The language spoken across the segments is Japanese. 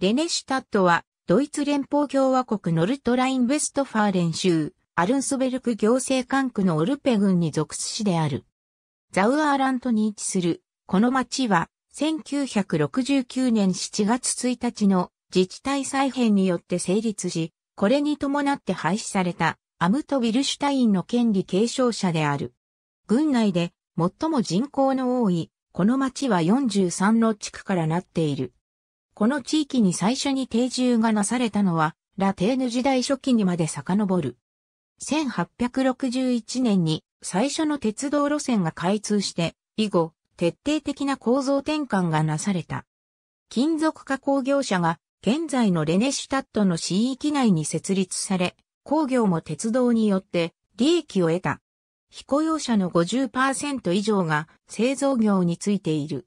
レネシュタットは、ドイツ連邦共和国ノルトライン・ウェストファーレン州、アルンスベルク行政管区のオルペ郡に属す市である。ザウアーラントに位置する、この町は、1969年7月1日の自治体再編によって成立し、これに伴って廃止されたアムト・ウィルシュタインの権利継承者である。郡内で最も人口の多い、この町は43の地区からなっている。この地域に最初に定住がなされたのは、ラテーヌ時代初期にまで遡る。1861年に最初の鉄道路線が開通して、以後、徹底的な構造転換がなされた。金属加工業者が現在のレネシュタットの市域内に設立され、工業も鉄道によって利益を得た。非雇用者の50%以上が製造業についている。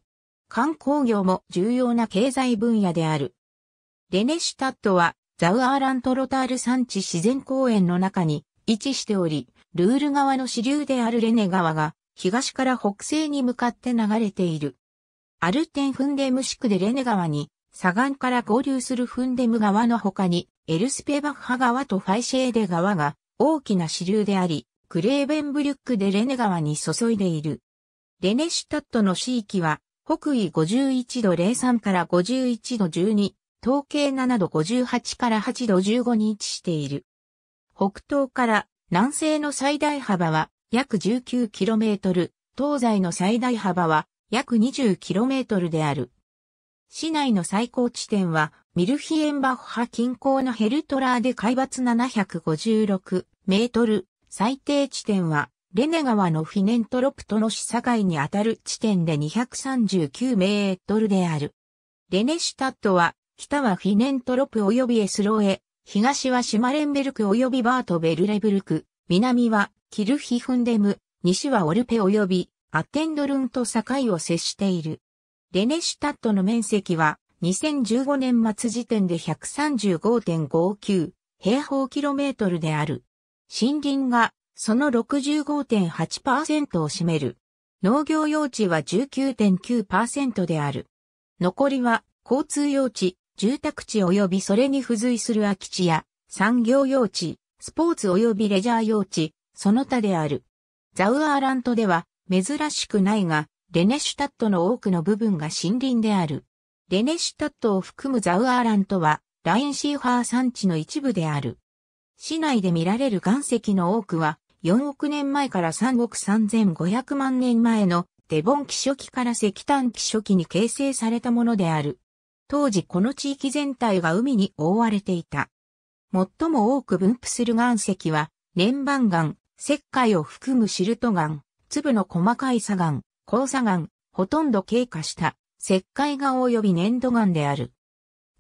観光業も重要な経済分野である。レネシュタットはザウアーラントロタール山地自然公園の中に位置しており、ルール川の支流であるレネ川が東から北西に向かって流れている。アルテンフンデム地区でレネ川に左岸から合流するフンデム川の他にエルスペバッハ川とファイシェーデ川が大きな支流であり、クレーベンブリュックでレネ川に注いでいる。レネシュタットの地域は北緯51度03から51度12、東経7度58から8度15に位置している。北東から南西の最大幅は約 19km、東西の最大幅は約 20km である。市内の最高地点はミルヒエンバッハ近郊のヘルトラーで海抜756メートル、最低地点はレネ川のフィネントロプトの市境にあたる地点で239メートルである。レネシュタットは、北はフィネントロプ及びエスロエ、東はシマレンベルク及びバートベルレブルク、南はキルヒフンデム、西はオルペ及びアテンドルンと境を接している。レネシュタットの面積は2015年末時点で135.59平方キロメートルである。森林がその65.8%を占める。農業用地は19.9%である。残りは交通用地、住宅地及びそれに付随する空き地や産業用地、スポーツ及びレジャー用地、その他である。ザウアーラントでは珍しくないが、レネシュタットの多くの部分が森林である。レネシュタットを含むザウアーラントは、ラインシーファー山地の一部である。市内で見られる岩石の多くは、4億年前から3億3500万年前のデボン気初期から石炭気初期に形成されたものである。当時この地域全体が海に覆われていた。最も多く分布する岩石は、粘番岩、石灰を含むシルト岩、粒の細かい砂岩、交砂岩、ほとんど経過した石灰岩及び粘土岩である。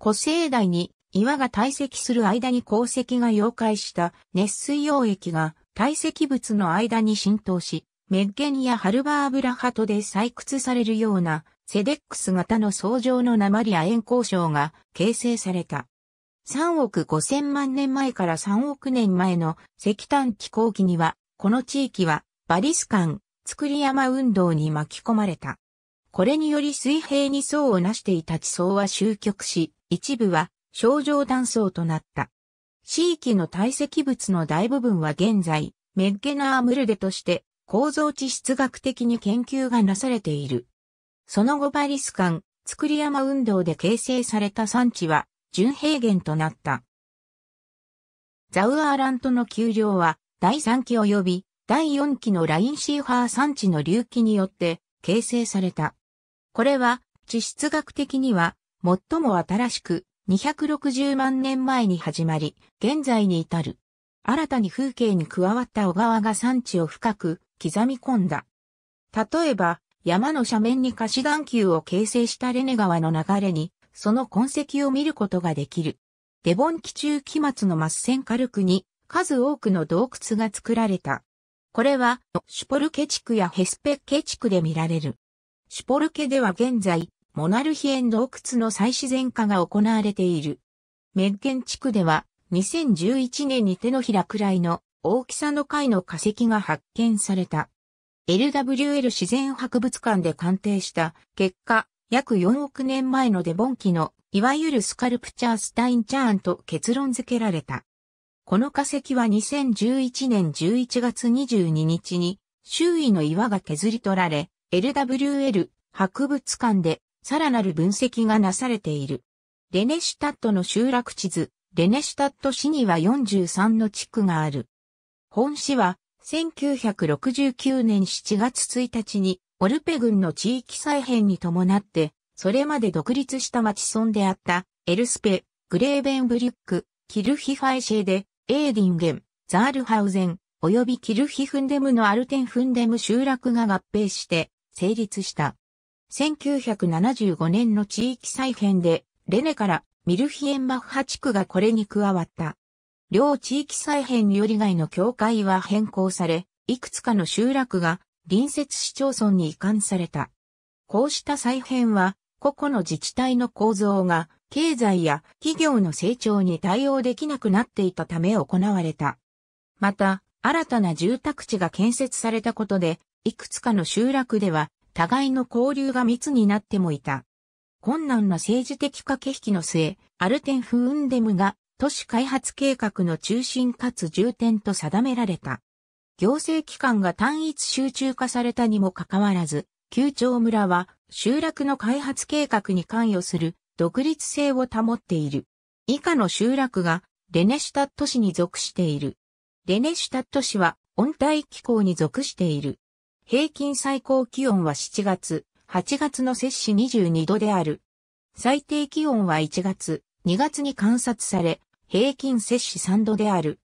古生代に岩が堆積する間に鉱石が溶解した熱水溶液が堆積物の間に浸透し、メッゲンやハルバーブラハトで採掘されるようなセデックス型の層状の鉛や塩鉱床が形成された。3億5千万年前から3億年前の石炭気候期には、この地域はバリスカン、作り山運動に巻き込まれた。これにより水平に層をなしていた地層は終局し、一部は症状断層となった。地域の堆積物の大部分は現在、メッゲナームルデとして構造地質学的に研究がなされている。その後バリス間、作り山運動で形成された産地は、純平原となった。ザウアーラントの丘陵は、第3期及び第4期のラインシーファー産地の隆起によって形成された。これは、地質学的には、最も新しく、260万年前に始まり、現在に至る。新たに風景に加わった小川が山地を深く刻み込んだ。例えば、山の斜面に貸し段丘を形成したレネ川の流れに、その痕跡を見ることができる。デボン期中期末の末線軽くに数多くの洞窟が作られた。これはシュポルケ地区やヘスペッケ地区で見られる。シュポルケでは現在モナルヒエン洞窟の再自然化が行われている。メッケン地区では2011年に手のひらくらいの大きさの貝の化石が発見された。LWL 自然博物館で鑑定した結果、約4億年前のデボン期のいわゆるスカルプチャースタインチャーンと結論付けられた。この化石は2011年11月22日に周囲の岩が削り取られ、LWL 博物館でさらなる分析がなされている。レネシュタットの集落地図、レネシュタット市には43の地区がある。本市は、1969年7月1日に、オルペ郡の地域再編に伴って、それまで独立した町村であった、エルスペ、グレーベンブリュック、キルヒファイシェで、エーディンゲン、ザールハウゼン、及びキルヒフンデムのアルテンフンデム集落が合併して、成立した。1975年の地域再編で、レネからミルヒエンマッハ地区がこれに加わった。両地域再編より外の境界は変更され、いくつかの集落が隣接市町村に移管された。こうした再編は、個々の自治体の構造が経済や企業の成長に対応できなくなっていたため行われた。また、新たな住宅地が建設されたことで、いくつかの集落では互いの交流が密になってもいた。困難な政治的駆け引きの末、アルテンフウンデムが都市開発計画の中心かつ重点と定められた。行政機関が単一集中化されたにもかかわらず、旧町村は集落の開発計画に関与する独立性を保っている。以下の集落がレネシュタット市に属している。レネシュタット市は温帯気候に属している。平均最高気温は7月、8月の摂氏22度である。最低気温は1月、2月に観察され、平均摂氏3度である。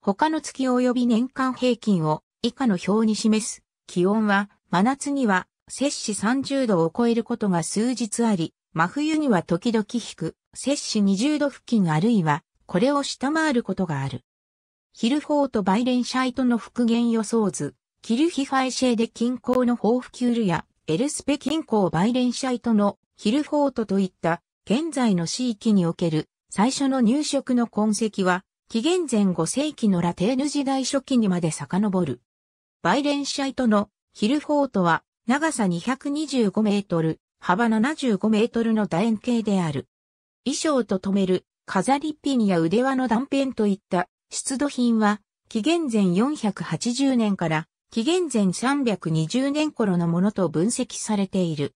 他の月及び年間平均を以下の表に示す気温は真夏には摂氏30度を超えることが数日あり、真冬には時々低、摂氏20度付近あるいはこれを下回ることがある。ヒルフォート・バイレンシャイトの復元予想図キルヒファイシェーデ近郊のホーフキュールやエルスペ近郊バイレンシャイトのヒルフォートといった現在の地域における最初の入植の痕跡は紀元前5世紀のラテーヌ時代初期にまで遡る。バイレンシャイトのヒルフォートは長さ225メートル、幅75メートルの楕円形である。衣装と留める飾りピンや腕輪の断片といった出土品は紀元前480年から紀元前320年頃のものと分析されている。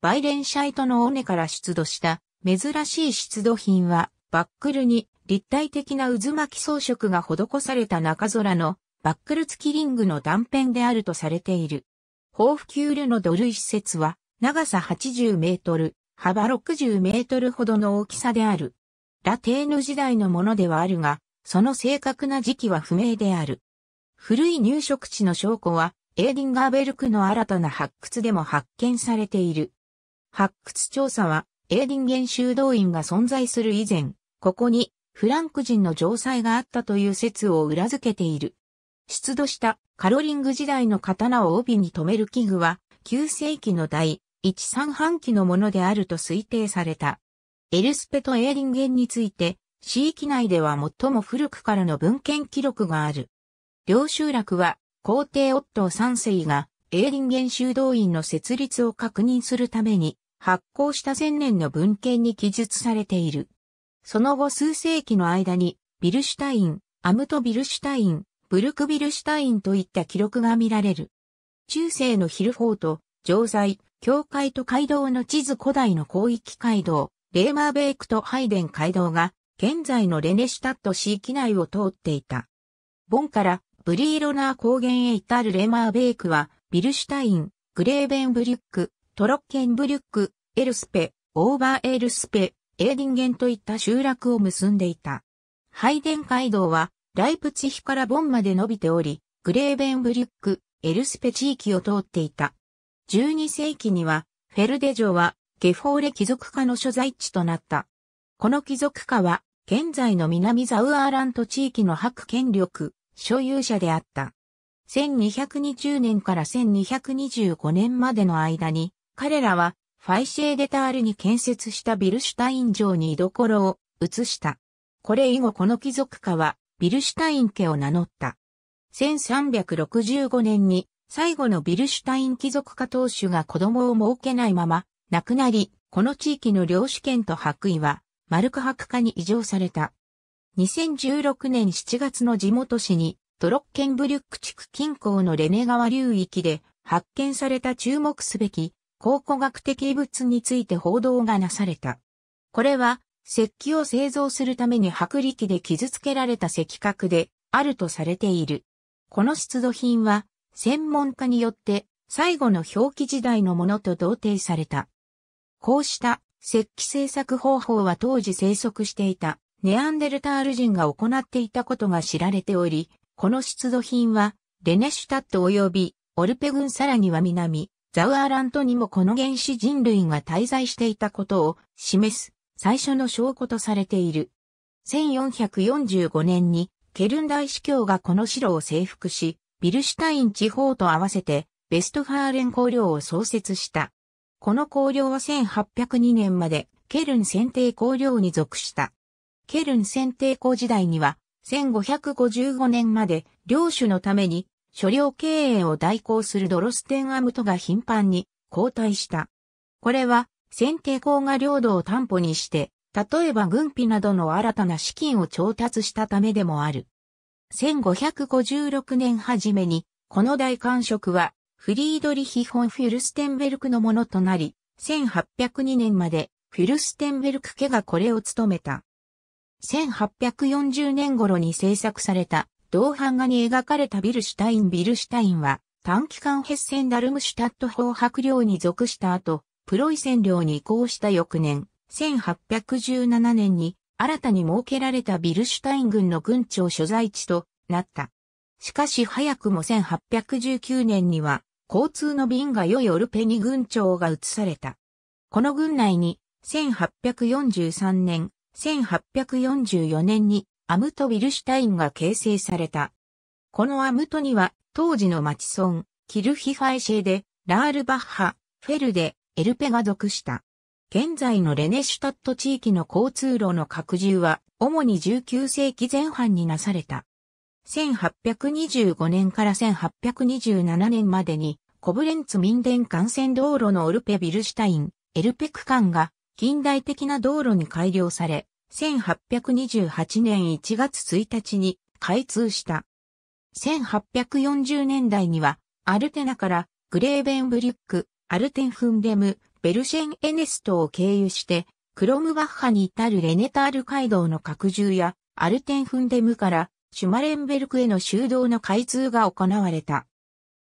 バイレンシャイトの尾根から出土した珍しい出土品はバックルに立体的な渦巻き装飾が施された中空のバックル付きリングの断片であるとされている。豊富ールの土塁施設は長さ80メートル、幅60メートルほどの大きさである。ラテーヌ時代のものではあるが、その正確な時期は不明である。古い入植地の証拠は、エーディンガーベルクの新たな発掘でも発見されている。発掘調査は、エーディンゲン修道院が存在する以前、ここにフランク人の城塞があったという説を裏付けている。出土したカロリング時代の刀を帯に留める器具は、9世紀の第13半期のものであると推定された。エルスペとエーリンゲンについて、地域内では最も古くからの文献記録がある。両集落は皇帝オット三世がエーリンゲン修道院の設立を確認するために発行した千年の文献に記述されている。その後数世紀の間にビルシュタイン、アムトビルシュタイン、ブルクビルシュタインといった記録が見られる。中世のヒルフォート、城塞、教会と街道の地図古代の広域街道、レーマーベイクとハイデン街道が現在のレネシュタット市域内を通っていた。ボンからブリーロナー高原へ至るレマーベークは、ビルシュタイン、グレーベンブリュック、トロッケンブリュック、エルスペ、オーバーエルスペ、エーディンゲンといった集落を結んでいた。ハイデン街道は、ライプツヒからボンまで伸びており、グレーベンブリュック、エルスペ地域を通っていた。12世紀には、フェルデ城は、ゲフォーレ貴族家の所在地となった。この貴族家は、現在の南ザウアーラント地域の白権力、所有者であった。1220年から1225年までの間に、彼らはファイシェーデタールに建設したビルシュタイン城に居所を移した。これ以後この貴族家はビルシュタイン家を名乗った。1365年に最後のビルシュタイン貴族家当主が子供を設けないまま亡くなり、この地域の領主権と白衣はマルク博家に移譲された。2016年7月の地元市にトロッケンブリュック地区近郊のレネ川流域で発見された注目すべき考古学的遺物について報道がなされた。これは石器を製造するために薄力で傷つけられた石核であるとされている。この出土品は専門家によって最後の表記時代のものと同定された。こうした石器製作方法は当時生息していたネアンデルタール人が行っていたことが知られており、この出土品は、レネシュタット及び、オルペ軍さらには南、ザウアーラントにもこの原始人類が滞在していたことを示す最初の証拠とされている。1445年にケルン大司教がこの城を征服し、ビルシュタイン地方と合わせてベストファーレン公領を創設した。この公領は1802年までケルン選定公領に属した。ケルン選定校時代には、1555年まで領主のために所領経営を代行するドロステンアムトが頻繁に交代した。これは、選定校が領土を担保にして、例えば軍費などの新たな資金を調達したためでもある。1556年初めに、この大官職は、フリードリヒ・フォン・フィルステンベルクのものとなり、1802年まで、フィルステンベルク家がこれを務めた。1840年頃に制作された銅版画に描かれたビルシュタイン・ビルシュタインは短期間ヘッセンダルムシュタット法白領に属した後、プロイセン領に移行した翌年、1817年に新たに設けられたビルシュタイン軍の軍庁所在地となった。しかし早くも1819年には交通の便が良いオルペニ軍庁が移された。この軍内に1843年1844年にアムト・ウィルシュタインが形成された。このアムトには当時の町村、キルヒファイシェで、ラールバッハ、フェルデ、エルペが属した。現在のレネシュタット地域の交通路の拡充は、主に19世紀前半になされた。1825年から1827年までに、コブレンツ民電幹線道路のオルペ・ビルシュタイン、エルペ区間が近代的な道路に改良され、1828年1月1日に開通した。1840年代には、アルテナからグレーベンブリュック、アルテンフンデム、ベルシェンエネストを経由して、クロムバッハに至るレネタール街道の拡充や、アルテンフンデムからシュマレンベルクへの修道の開通が行われた。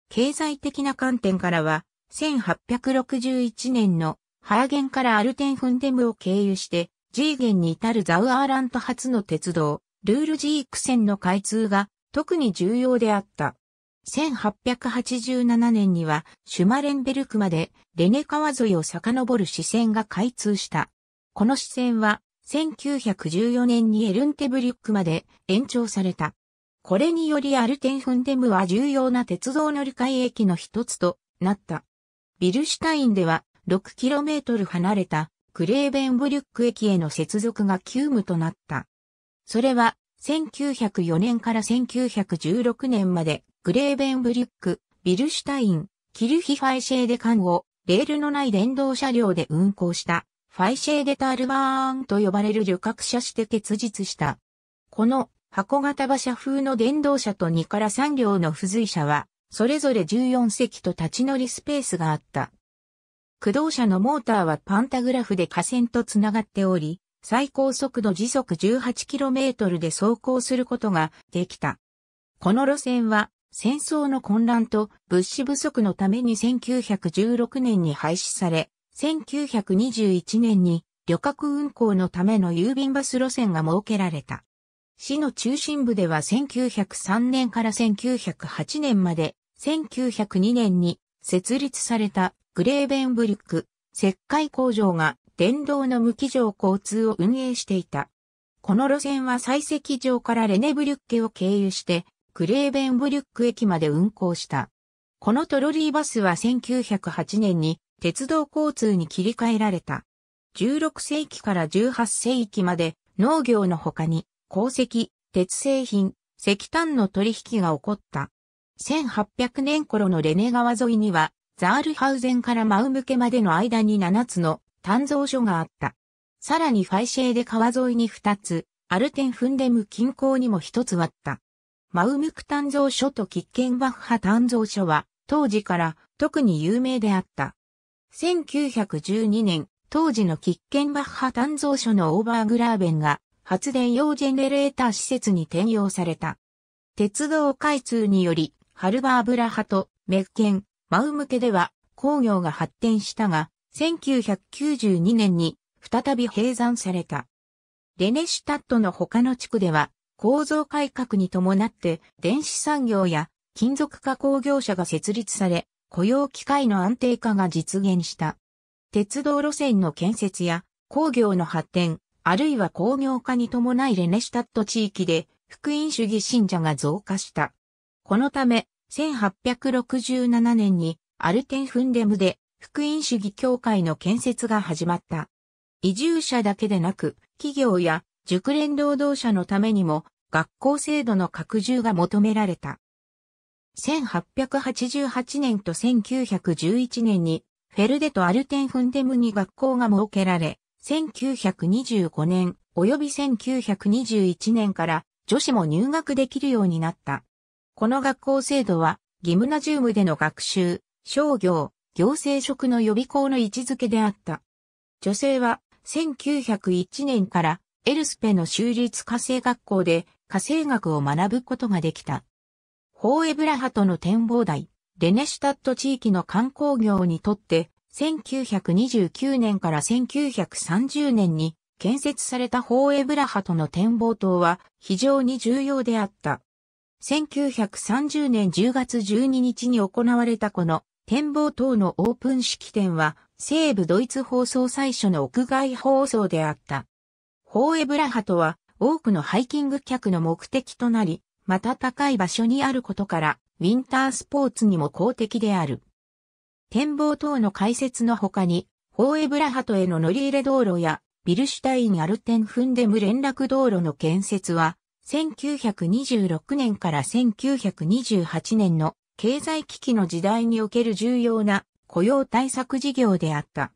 経済的な観点からは、1861年のハーゲンからアルテンフンデムを経由して、ジーゲンに至るザウアーラント発の鉄道、ルールジーク線の開通が特に重要であった。1887年にはシュマレンベルクまでレネ川沿いを遡る支線が開通した。この支線は1914年にエルンテブリュックまで延長された。これによりアルテンフンデムは重要な鉄道乗り換え駅の一つとなった。ビルシュタインでは 6km 離れたクレーベンブリュック駅への接続が急務となった。それは1904年から1916年までグレーベンブリュック、ビルシュタイン、キルヒファイシェーデ間をレールのない電動車両で運行したファイシェーデタールバーンと呼ばれる旅客車して結実した。この箱型馬車風の電動車と2から3両の付随車は、それぞれ14席と立ち乗りスペースがあった。駆動車のモーターはパンタグラフで架線とつながっており、最高速度時速 18km で走行することができた。この路線は戦争の混乱と物資不足のために1916年に廃止され、1921年に旅客運行のための郵便バス路線が設けられた。市の中心部では1903年から1908年まで、1902年に設立されたグレーベンブリュック、石灰工場が電動の無機場交通を運営していた。この路線は採石場からレネブリュッケを経由して、グレーベンブリュック駅まで運行した。このトロリーバスは1908年に鉄道交通に切り替えられた。16世紀から18世紀まで農業の他に鉱石、鉄製品、石炭の取引が起こった。1800年頃のレネ川沿いにはザールハウゼンからマウムケまでの間に7つの炭蔵所があった。さらにファイシェーで川沿いに2つ、アルテンフンデム近郊にも1つあった。マウムク炭蔵所とキッケンバッハ炭蔵所は当時から特に有名であった。1912年、当時のキッケンバッハ炭蔵所のオーバーグラーベンが発電用ジェネレーター施設に転用された。鉄道開通により、ハルバーブラハとメッケン、マウ向けでは工業が発展したが、1992年に再び閉山された。レネシュタットの他の地区では、構造改革に伴って電子産業や金属加工業者が設立され、雇用機会の安定化が実現した。鉄道路線の建設や工業の発展、あるいは工業化に伴いレネシュタット地域で福音主義信者が増加した。このため、1867年にアルテンフンデムで福音主義協会の建設が始まった。移住者だけでなく、企業や熟練労働者のためにも学校制度の拡充が求められた。1888年と1911年にフェルデとアルテンフンデムに学校が設けられ、1925年及び1921年から女子も入学できるようになった。この学校制度は、ギムナジウムでの学習、商業、行政職の予備校の位置づけであった。女性は、1901年からエルスペの州立火星学校で火星学を学ぶことができた。ホーエブラハトの展望台、レネシュタット地域の観光業にとって、1929年から1930年に建設されたホーエブラハトの展望塔は非常に重要であった。1930年10月12日に行われたこの展望塔のオープン式典は西部ドイツ放送最初の屋外放送であった。ホーエブラハとは多くのハイキング客の目的となり、また高い場所にあることからウィンタースポーツにも公的である。展望塔の開設の他に、ホーエブラハトへの乗り入れ道路やビルシュタインアルテンフンデム連絡道路の建設は1926年から1928年の経済危機の時代における重要な雇用対策事業であった。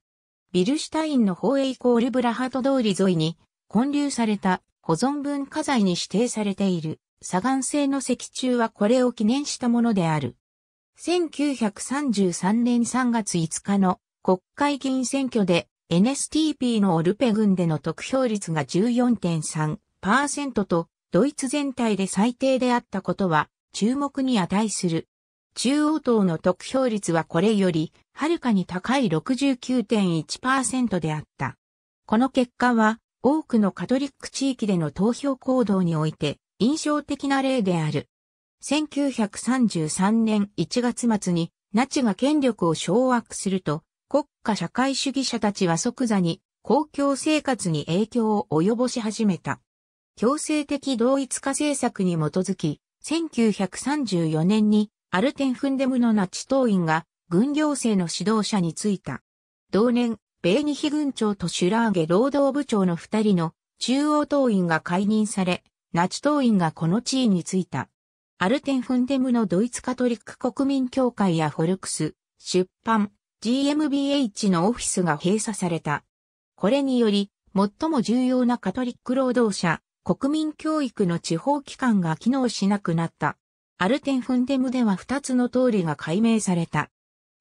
ビルシュタインの法営コールブラハト通り沿いに混流された保存文化財に指定されている砂岩製の石柱はこれを記念したものである。1933年3月5日の国会議員選挙で NSTP のオルペ軍での得票率が14.3%とドイツ全体で最低であったことは注目に値する。中央党の得票率はこれより、はるかに高い69.1%であった。この結果は、多くのカトリック地域での投票行動において、印象的な例である。1933年1月末に、ナチが権力を掌握すると、国家社会主義者たちは即座に、公共生活に影響を及ぼし始めた。強制的同一化政策に基づき、1934年にアルテンフンデムのナチ党員が軍行政の指導者に就いた。同年、米ーニヒ軍長とシュラーゲ労働部長の二人の中央党員が解任され、ナチ党員がこの地位に就いた。アルテンフンデムのドイツカトリック国民協会やフォルクス、出版、GMBH のオフィスが閉鎖された。これにより、最も重要なカトリック労働者、国民教育の地方機関が機能しなくなった。アルテンフンデムでは2つの通りが解明された。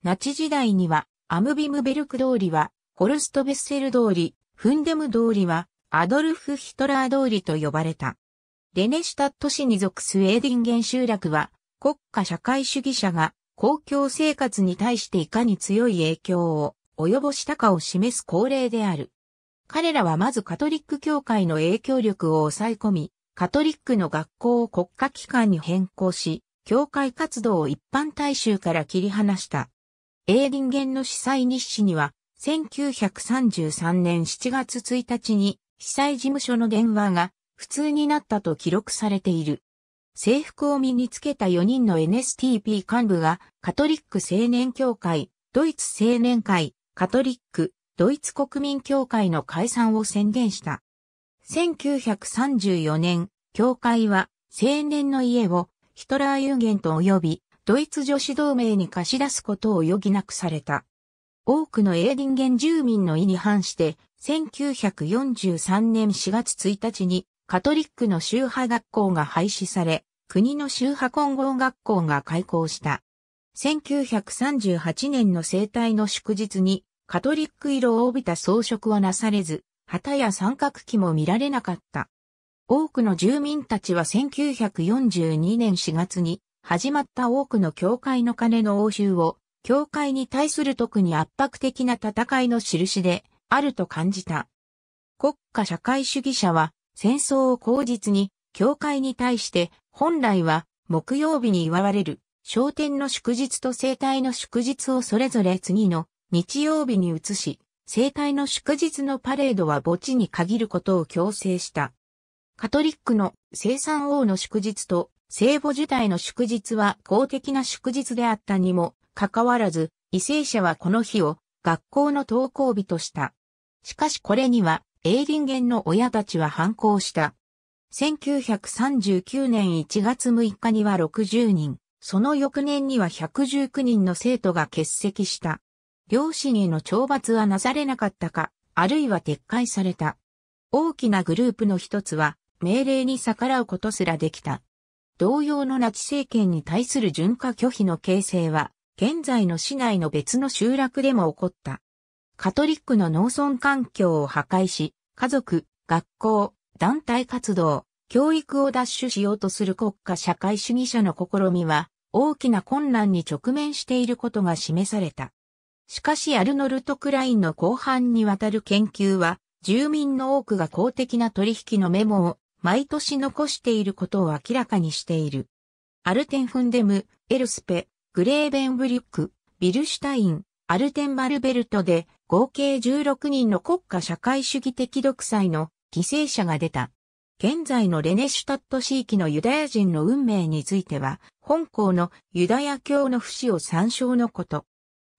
ナチ時代には、アムビムベルク通りは、ホルストベッセル通り、フンデム通りは、アドルフ・ヒトラー通りと呼ばれた。レネシュタット市に属すウェーディンゲン集落は、国家社会主義者が公共生活に対していかに強い影響を及ぼしたかを示す恒例である。彼らはまずカトリック教会の影響力を抑え込み、カトリックの学校を国家機関に変更し、教会活動を一般大衆から切り離した。英人間の司祭日誌には、1933年7月1日に、被災事務所の電話が普通になったと記録されている。制服を身につけた4人の NSTP 幹部が、カトリック青年協会、ドイツ青年会、カトリック、ドイツ国民協会の解散を宣言した。1934年、協会は青年の家をヒトラーユーゲント及びドイツ女子同盟に貸し出すことを余儀なくされた。多くのエーディンゲン住民の意に反して、1943年4月1日にカトリックの宗派学校が廃止され、国の宗派混合学校が開校した。1938年の生体の祝日にカトリック色を帯びた装飾はなされず、旗や三角旗も見られなかった。多くの住民たちは1942年4月に始まった多くの教会の金の応酬を、教会に対する特に圧迫的な戦いの印であると感じた。国家社会主義者は戦争を口実に、教会に対して本来は木曜日に祝われる、昇天の祝日と生体の祝日をそれぞれ次の日曜日に移し、生体の祝日のパレードは墓地に限ることを強制した。カトリックの生産王の祝日と聖母受胎の祝日は公的な祝日であったにもかかわらず、異性者はこの日を学校の登校日とした。しかしこれには、エーリンゲンの親たちは反抗した。1939年1月6日には60人、その翌年には119人の生徒が欠席した。両親への懲罰はなされなかったか、あるいは撤回された。大きなグループの一つは、命令に逆らうことすらできた。同様のナチ政権に対する順化拒否の形成は、現在の市内の別の集落でも起こった。カトリックの農村環境を破壊し、家族、学校、団体活動、教育を奪取しようとする国家社会主義者の試みは、大きな困難に直面していることが示された。しかしアルノルト・クラインの後半にわたる研究は、住民の多くが公的な取引のメモを毎年残していることを明らかにしている。アルテンフンデム、エルスペ、グレーベンブリュック、ビルシュタイン、アルテンマルベルトで合計16人の国家社会主義的独裁の犠牲者が出た。現在のレネシュタット地域のユダヤ人の運命については、本校のユダヤ教の不死を参照のこと。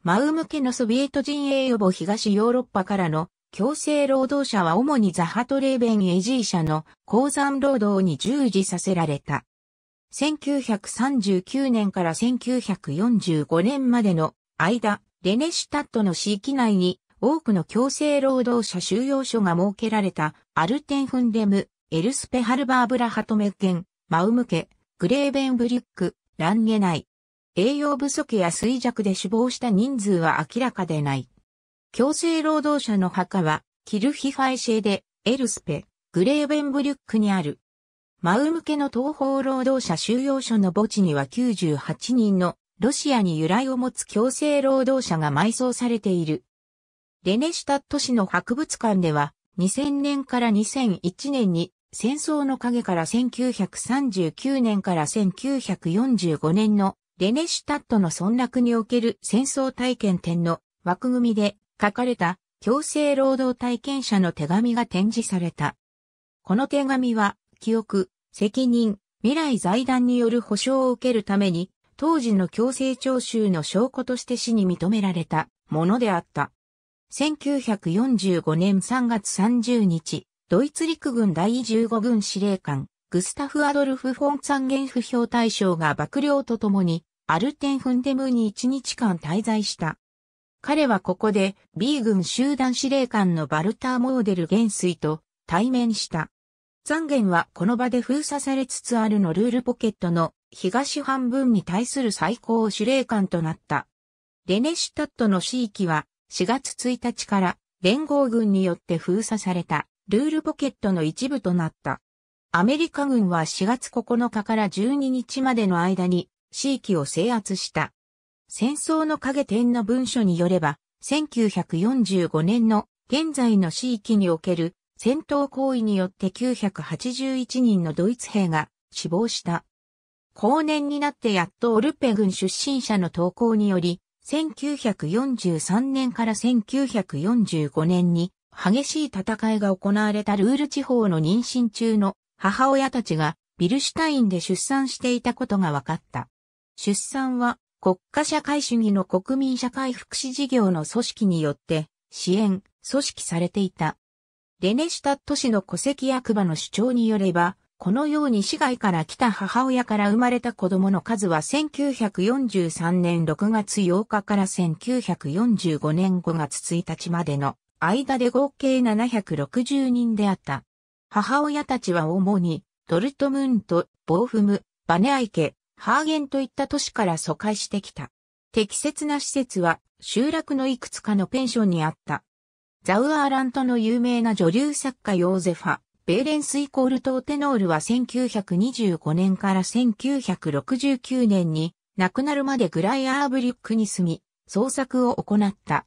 マウ向けのソビエト陣営予防東ヨーロッパからの強制労働者は主にザハトレーベンエジー社の鉱山労働に従事させられた。1939年から1945年までの間、レネシュタットの市域内に多くの強制労働者収容所が設けられたアルテンフンデム、エルスペハルバーブラハトメゲン、マウムケ、グレーベンブリュック、ランゲナイ、栄養不足や衰弱で死亡した人数は明らかでない。強制労働者の墓は、キルヒファイシェで、エルスペ、グレーベンブリュックにある。マウ向けの東方労働者収容所の墓地には98人のロシアに由来を持つ強制労働者が埋葬されている。レネシタット市の博物館では2000年から2001年に戦争の影から1939年から1945年のレネシュタットの村落における戦争体験展の枠組みで書かれた強制労働体験者の手紙が展示された。この手紙は、記憶、責任、未来財団による保障を受けるために、当時の強制徴収の証拠として市に認められたものであった。1945年3月30日、ドイツ陸軍第15軍司令官、グスタフ・アドルフ・フォン・ツァンゲンフ評大将が幕僚と共に、アルテンフンデムに1日間滞在した。彼はここで、B 軍集団司令官のバルター・モーデル元帥と対面した。残言はこの場で封鎖されつつあるのルールポケットの東半分に対する最高司令官となった。レネシュタットの市域は4月1日から連合軍によって封鎖されたルールポケットの一部となった。アメリカ軍は4月9日から12日までの間に地域を制圧した。戦争の影点の文書によれば、1945年の現在の地域における戦闘行為によって981人のドイツ兵が死亡した。後年になってやっとオルペ軍出身者の投稿により、1943年から1945年に激しい戦いが行われたルール地方の妊娠中の母親たちがビルシュタインで出産していたことが分かった。出産は国家社会主義の国民社会福祉事業の組織によって支援、組織されていた。レネシュタット市の戸籍役場の主張によれば、このように市外から来た母親から生まれた子供の数は1943年6月8日から1945年5月1日までの間で合計760人であった。母親たちは主に、ドルトムント、ボーフム、バネアイケ、ハーゲンといった都市から疎開してきた。適切な施設は、集落のいくつかのペンションにあった。ザウアーラントの有名な女流作家ヨーゼファ、ベーレンスイコールトーテノールは1925年から1969年に亡くなるまでグライアーブリックに住み、創作を行った。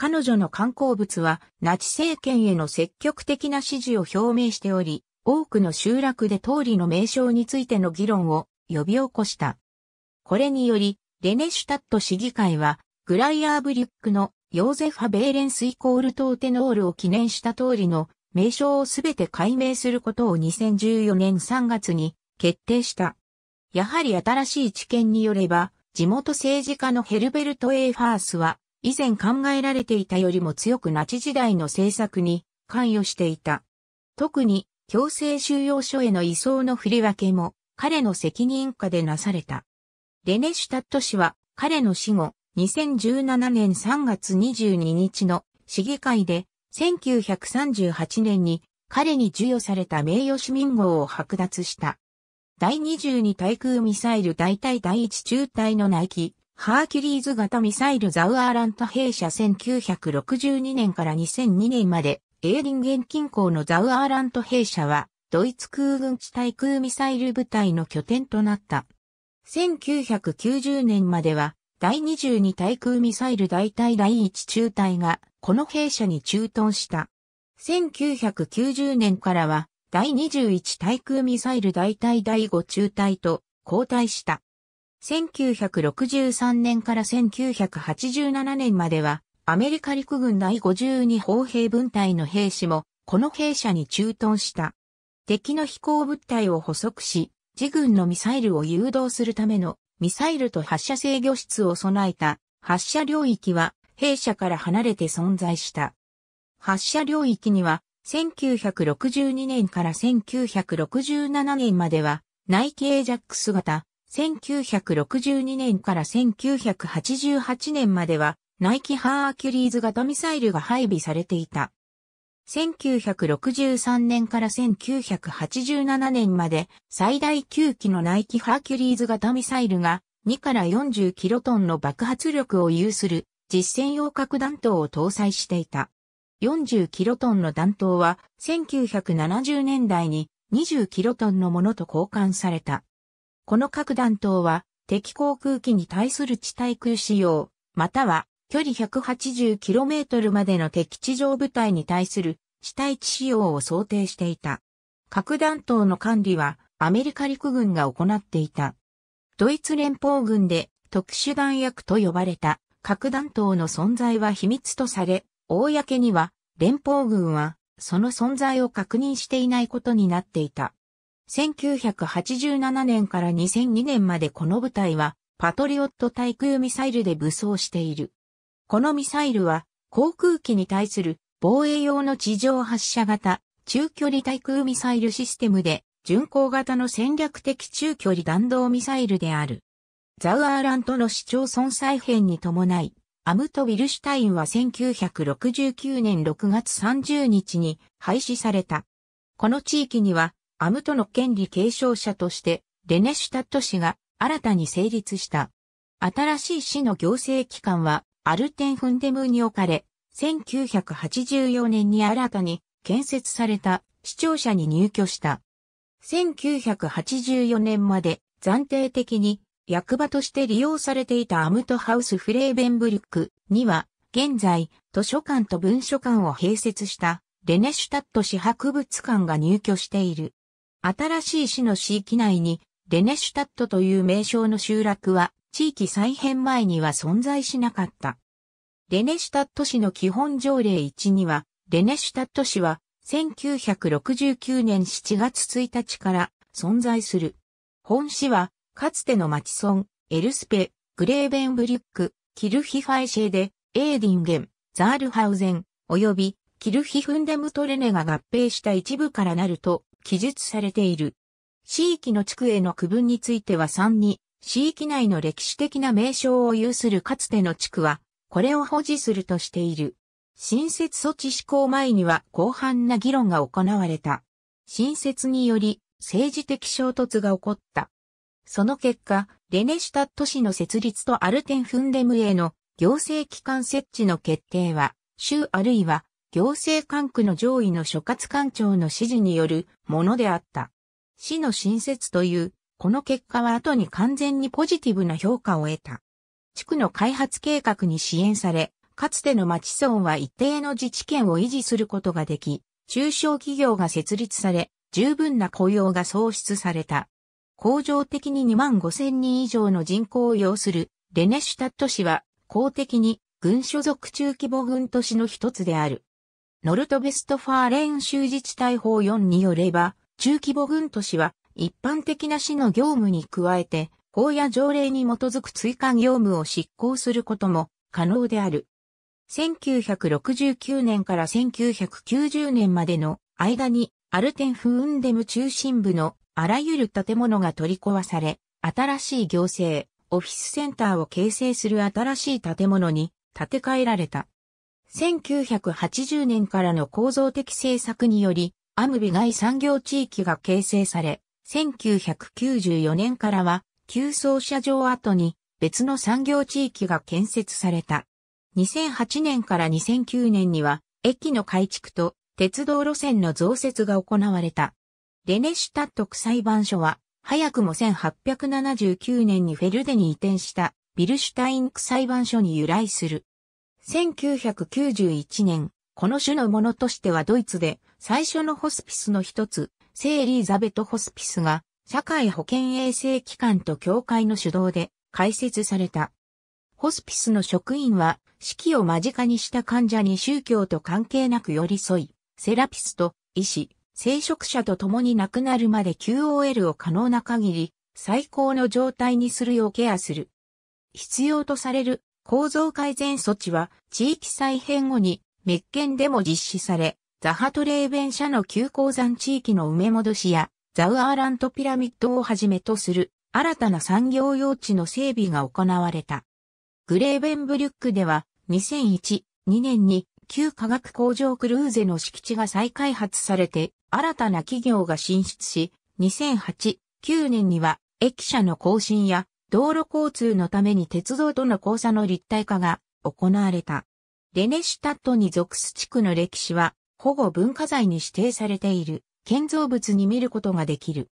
彼女の観光物はナチ政権への積極的な支持を表明しており、多くの集落で通りの名称についての議論を呼び起こした。これにより、レネシュタット市議会は、グライアーブリュックのヨーゼファ・ベーレンスイコールトーテノールを記念した通りの名称をすべて解明することを2014年3月に決定した。やはり新しい知見によれば、地元政治家のヘルベルト・エイファースは、以前考えられていたよりも強くナチ時代の政策に関与していた。特に強制収容所への移送の振り分けも彼の責任下でなされた。レネ・シュタット氏は彼の死後2017年3月22日の市議会で1938年に彼に授与された名誉市民号を剥奪した。第22対空ミサイル大隊第1中隊の内規、ハーキュリーズ型ミサイルザウアーラント弊社1962年から2002年まで、エーリンゲン近郊のザウアーラント弊社は、ドイツ空軍地対空ミサイル部隊の拠点となった。1990年までは、第22対空ミサイル大隊第1中隊が、この弊社に駐屯した。1990年からは、第21対空ミサイル大隊第5中隊と交代した。1963年から1987年までは、アメリカ陸軍第52砲兵分隊の兵士も、この兵舎に駐屯した。敵の飛行物体を捕捉し、自軍のミサイルを誘導するためのミサイルと発射制御室を備えた発射領域は兵舎から離れて存在した。発射領域には1962年から1967年までは内径ジャックス型1962年から1988年までは、ナイキハーキュリーズ型ミサイルが配備されていた。1963年から1987年まで最大9機のナイキハーキュリーズ型ミサイルが2から40キロトンの爆発力を有する実戦用核弾頭を搭載していた。40キロトンの弾頭は1970年代に20キロトンのものと交換された。この核弾頭は敵航空機に対する地対空使用、または距離 180km までの敵地上部隊に対する地対地使用を想定していた。核弾頭の管理はアメリカ陸軍が行っていた。ドイツ連邦軍で特殊弾薬と呼ばれた核弾頭の存在は秘密とされ、公には連邦軍はその存在を確認していないことになっていた。1987年から2002年までこの部隊は、パトリオット対空ミサイルで武装している。このミサイルは、航空機に対する防衛用の地上発射型、中距離対空ミサイルシステムで、巡航型の戦略的中距離弾道ミサイルである。ザウアーラントの市町村再編に伴い、アムト・ウィルシュタインは1969年6月30日に廃止された。この地域にはアムトの権利継承者として、レネシュタット市が新たに成立した。新しい市の行政機関は、アルテンフンデムに置かれ、1984年に新たに建設された市庁舎に入居した。1984年まで暫定的に役場として利用されていたアムトハウスフレーベンブルクには、現在、図書館と文書館を併設したレネシュタット市博物館が入居している。新しい市の市域内に、レネシュタットという名称の集落は、地域再編前には存在しなかった。レネシュタット市の基本条例1には、レネシュタット市は、1969年7月1日から存在する。本市は、かつての町村、エルスペ、グレーベンブリュック、キルヒファイシェで、エーディンゲン、ザールハウゼン、及び、キルヒフンデムトレネが合併した一部からなると記述されている。地域の地区への区分については3に、地域内の歴史的な名称を有するかつての地区は、これを保持するとしている。新設措置施行前には広範な議論が行われた。新設により政治的衝突が起こった。その結果、レネシュタット市の設立とアルテンフンデムへの行政機関設置の決定は、州あるいは行政管区の上位の所轄官庁の指示によるものであった。市の新設という、この結果は後に完全にポジティブな評価を得た。地区の開発計画に支援され、かつての町村は一定の自治権を維持することができ、中小企業が設立され、十分な雇用が創出された。工場的に2万5千人以上の人口を要するレネシュタット市は公的に軍所属中規模軍都市の一つである。ノルトベストファーレン州自治体法4によれば、中規模軍都市は一般的な市の業務に加えて、法や条例に基づく追加業務を執行することも可能である。1969年から1990年までの間にアルテンフーンデム中心部のあらゆる建物が取り壊され、新しい行政、オフィスセンターを形成する新しい建物に建て替えられた。1980年からの構造的政策により、アムビ外産業地域が形成され、1994年からは、旧走車場跡に別の産業地域が建設された。2008年から2009年には、駅の改築と鉄道路線の増設が行われた。レネシュタット区裁判所は、早くも1879年にフェルデに移転したビルシュタイン区裁判所に由来する。1991年、この種のものとしてはドイツで最初のホスピスの一つ、聖エリーザベトホスピスが社会保険衛生機関と協会の主導で開設された。ホスピスの職員は、季を間近にした患者に宗教と関係なく寄り添い、セラピスト、医師、聖職者と共に亡くなるまで QOL を可能な限り、最高の状態にするようケアする。必要とされる構造改善措置は地域再編後に滅ッでも実施され、ザハトレーベン社の旧鉱山地域の埋め戻しやザウアーラントピラミッドをはじめとする新たな産業用地の整備が行われた。グレーベンブリュックでは2001、2年に旧化学工場クルーゼの敷地が再開発されて新たな企業が進出し、2008、9年には駅舎の更新や道路交通のために鉄道との交差の立体化が行われた。レネシュタットに属す地区の歴史は保護文化財に指定されている建造物に見ることができる。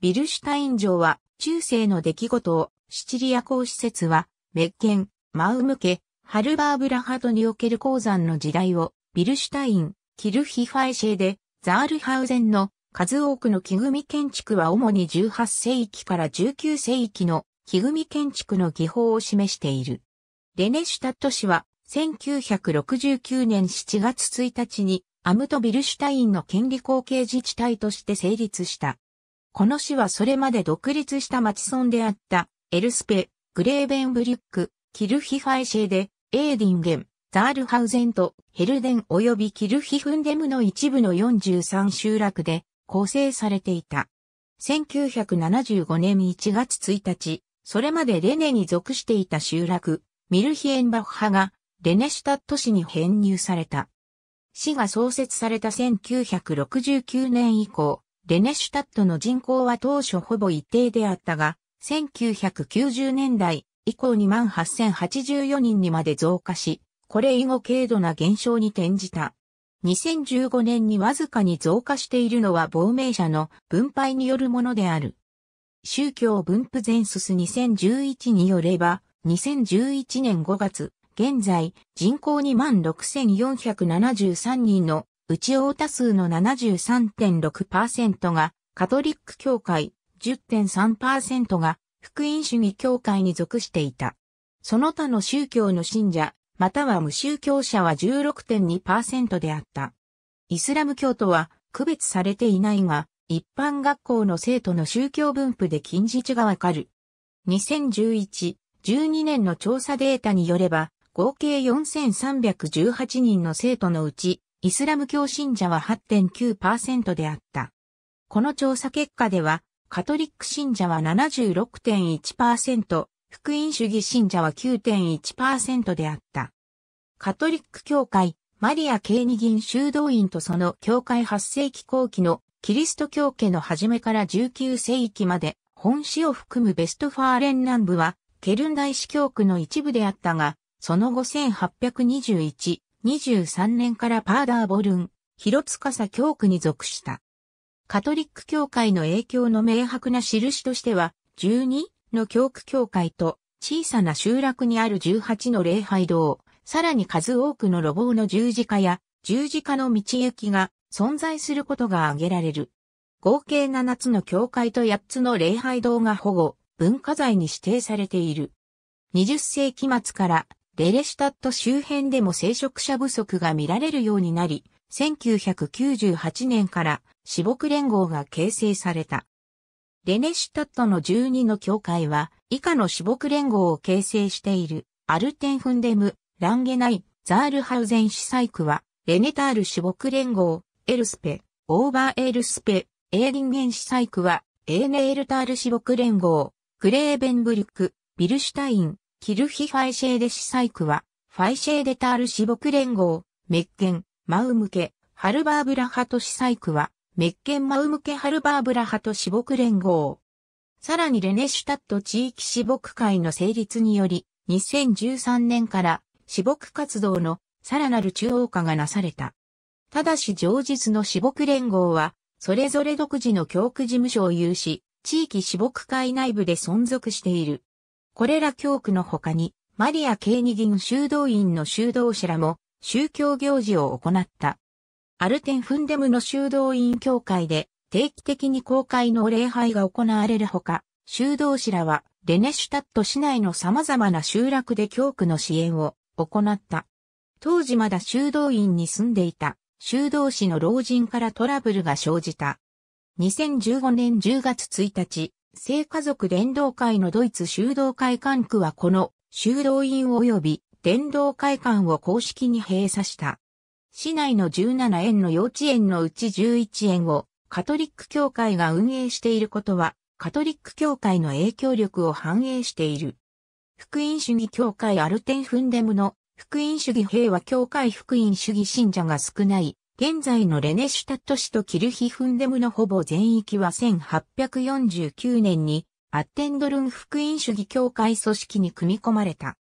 ビルシュタイン城は中世の出来事をシチリア公施設はメッケン、マウムケ、ハルバーブラハトにおける鉱山の時代をビルシュタイン、キルヒファイシェでザールハウゼンの数多くの木組建築は主に18世紀から19世紀の木組建築の技法を示している。レネシュタット氏は、1969年7月1日に、アムトビルシュタインの権利後継自治体として成立した。この市はそれまで独立した町村であった、エルスペ、グレーベンブリュック、キルヒファイシェで、エーディンゲン、ザールハウゼンとヘルデン及びキルヒフンデムの一部の43集落で構成されていた。1975年1月1日、それまでレネに属していた集落、ミルヒエンバッハが、レネシュタット市に編入された。市が創設された1969年以降、レネシュタットの人口は当初ほぼ一定であったが、1990年代以降28,084人にまで増加し、これ以後軽度な減少に転じた。2015年にわずかに増加しているのは亡命者の分配によるものである。宗教分布全数2011によれば、2011年5月、現在、人口2万6473人の、うち大多数の73.6%が、カトリック教会、10.3%が、福音主義教会に属していた。その他の宗教の信者、または無宗教者は16.2%であった。イスラム教徒は区別されていないが、一般学校の生徒の宗教分布で近似値がわかる。2011、12年の調査データによれば、合計4318人の生徒のうち、イスラム教信者は8.9%であった。この調査結果では、カトリック信者は76.1%、福音主義信者は9.1%であった。カトリック教会、マリア・ケーニギン修道院とその教会8世紀後期のキリスト教家の初めから19世紀まで、本市を含むベストファーレン南部は、ケルン大司教区の一部であったが、その後1821、23年からパーダーボルン、広司教区に属した。カトリック教会の影響の明白な印としては、12の教区教会と小さな集落にある18の礼拝堂、さらに数多くの路傍の十字架や十字架の道行きが存在することが挙げられる。合計7つの教会と8つの礼拝堂が保護、文化財に指定されている。20世紀末からレレシュタット周辺でも聖職者不足が見られるようになり、1998年から死牧連合が形成された。レネシュタットの12の教会は以下の死牧連合を形成しているアルテンフンデム、ランゲナイ、ザールハウゼン市細区はレネタール私牧連合、エルスペ、オーバーエルスペ、エーリンゲンシサイクは、エーネールタールボク連合、クレーベンブルク、ビルシュタイン、キルヒファイシェーデシサイクは、ファイシェーデタールボク連合、メッケン、マウムケ、ハルバーブラハトシサイクは、メッケンマウムケハルバーブラハトボク連合。さらにレネシュタット地域ボク会の成立により、2013年からボク活動のさらなる中央化がなされた。ただし上述の私牧連合は、それぞれ独自の教区事務所を有し、地域私牧会内部で存続している。これら教区の他に、マリアケーニギン修道院の修道士らも、宗教行事を行った。アルテンフンデムの修道院協会で、定期的に公開の礼拝が行われるほか、修道士らは、レネシュタット市内の様々な集落で教区の支援を行った。当時まだ修道院に住んでいた修道士の老人からトラブルが生じた。2015年10月1日、聖家族伝道会のドイツ修道会館区はこの修道院及び伝道会館を公式に閉鎖した。市内の17園の幼稚園のうち11園をカトリック教会が運営していることはカトリック教会の影響力を反映している。福音主義教会アルテンフンデムの福音主義兵は教会福音主義信者が少ない。現在のレネシュタット市とキルヒフンデムのほぼ全域は1849年にアッテンドルン福音主義教会組織に組み込まれた。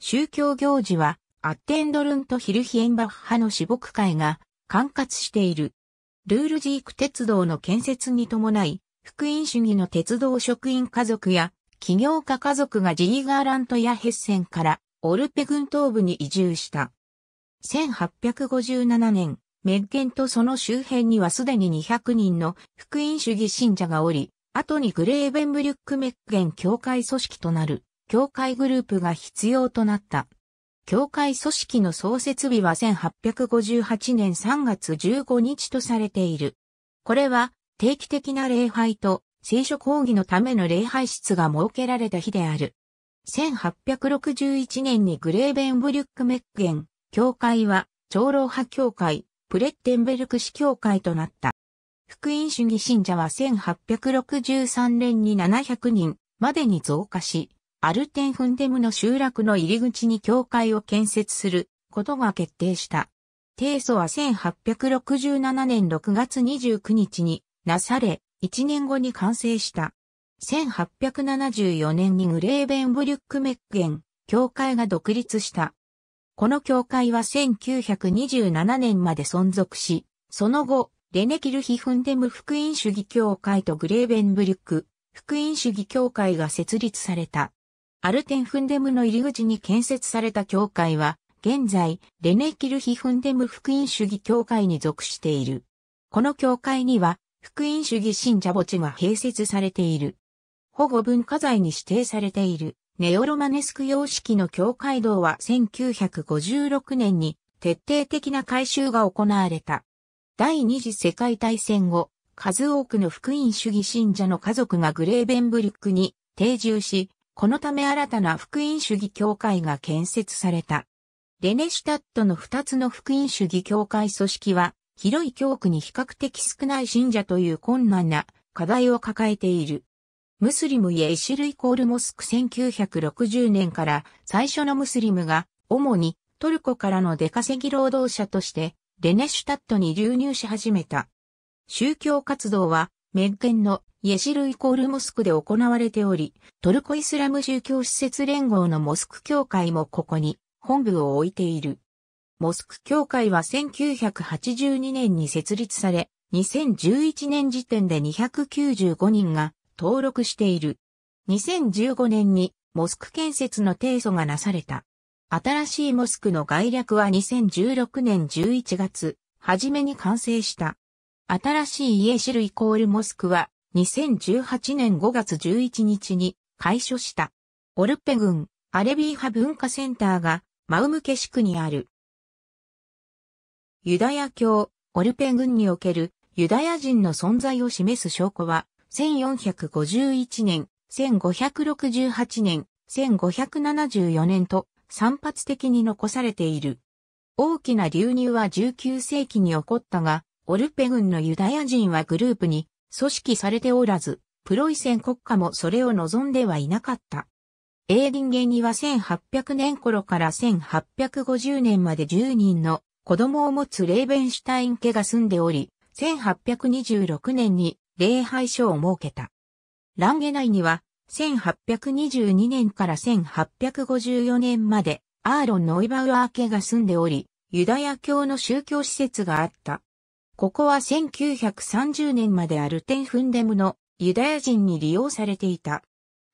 宗教行事はアッテンドルンとヒルヒエンバッハの死牧会が管轄している。ルールジーク鉄道の建設に伴い、福音主義の鉄道職員家族や企業家家族がジーガーラントやヘッセンからオルペ群東部に移住した。1857年、メッゲンとその周辺にはすでに200人の福音主義信者がおり、後にグレーベンブリュックメッゲン教会組織となる、教会グループが必要となった。教会組織の創設日は1858年3月15日とされている。これは定期的な礼拝と聖書講義のための礼拝室が設けられた日である。1861年にグレーベンブリュックメッゲン、教会は、長老派教会、プレッテンベルク市教会となった。福音主義信者は1863年に700人までに増加し、アルテンフンデムの集落の入り口に教会を建設することが決定した。提訴は1867年6月29日になされ、1年後に完成した。1874年にグレーベンブリュックメッゲン、教会が独立した。この教会は1927年まで存続し、その後、レネキルヒフンデム福音主義教会とグレーベンブリュック、福音主義教会が設立された。アルテンフンデムの入り口に建設された教会は、現在、レネキルヒフンデム福音主義教会に属している。この教会には、福音主義信者墓地が併設されている。保護文化財に指定されているネオロマネスク様式の教会堂は1956年に徹底的な改修が行われた。第二次世界大戦後、数多くの福音主義信者の家族がグレーベンブリックに定住し、このため新たな福音主義教会が建設された。レネシュタットの2つの福音主義教会組織は、広い教区に比較的少ない信者という困難な課題を抱えている。ムスリムイエシルイコールモスク1960年から最初のムスリムが主にトルコからの出稼ぎ労働者としてレネシュタットに流入し始めた。宗教活動はメッケンのイエシルイコールモスクで行われており、トルコイスラム宗教施設連合のモスク協会もここに本部を置いている。モスク協会は1982年に設立され、2011年時点で295人が登録している。2015年にモスク建設の提訴がなされた。新しいモスクの概略は2016年11月、初めに完成した。新しい家種類イコールモスクは2018年5月11日に開所した。オルペ郡アレビー派文化センターがマウムケシ区にある。ユダヤ教オルペ郡におけるユダヤ人の存在を示す証拠は1451年、1568年、1574年と散発的に残されている。大きな流入は19世紀に起こったが、オルペ軍のユダヤ人はグループに組織されておらず、プロイセン国家もそれを望んではいなかった。エーディンゲには1800年頃から1850年まで10人の子供を持つレーベンシュタイン家が住んでおり、1826年に礼拝所を設けた。ランゲ内には、1822年から1854年まで、アーロンノイバウアー家が住んでおり、ユダヤ教の宗教施設があった。ここは1930年までアルテンフンデムのユダヤ人に利用されていた。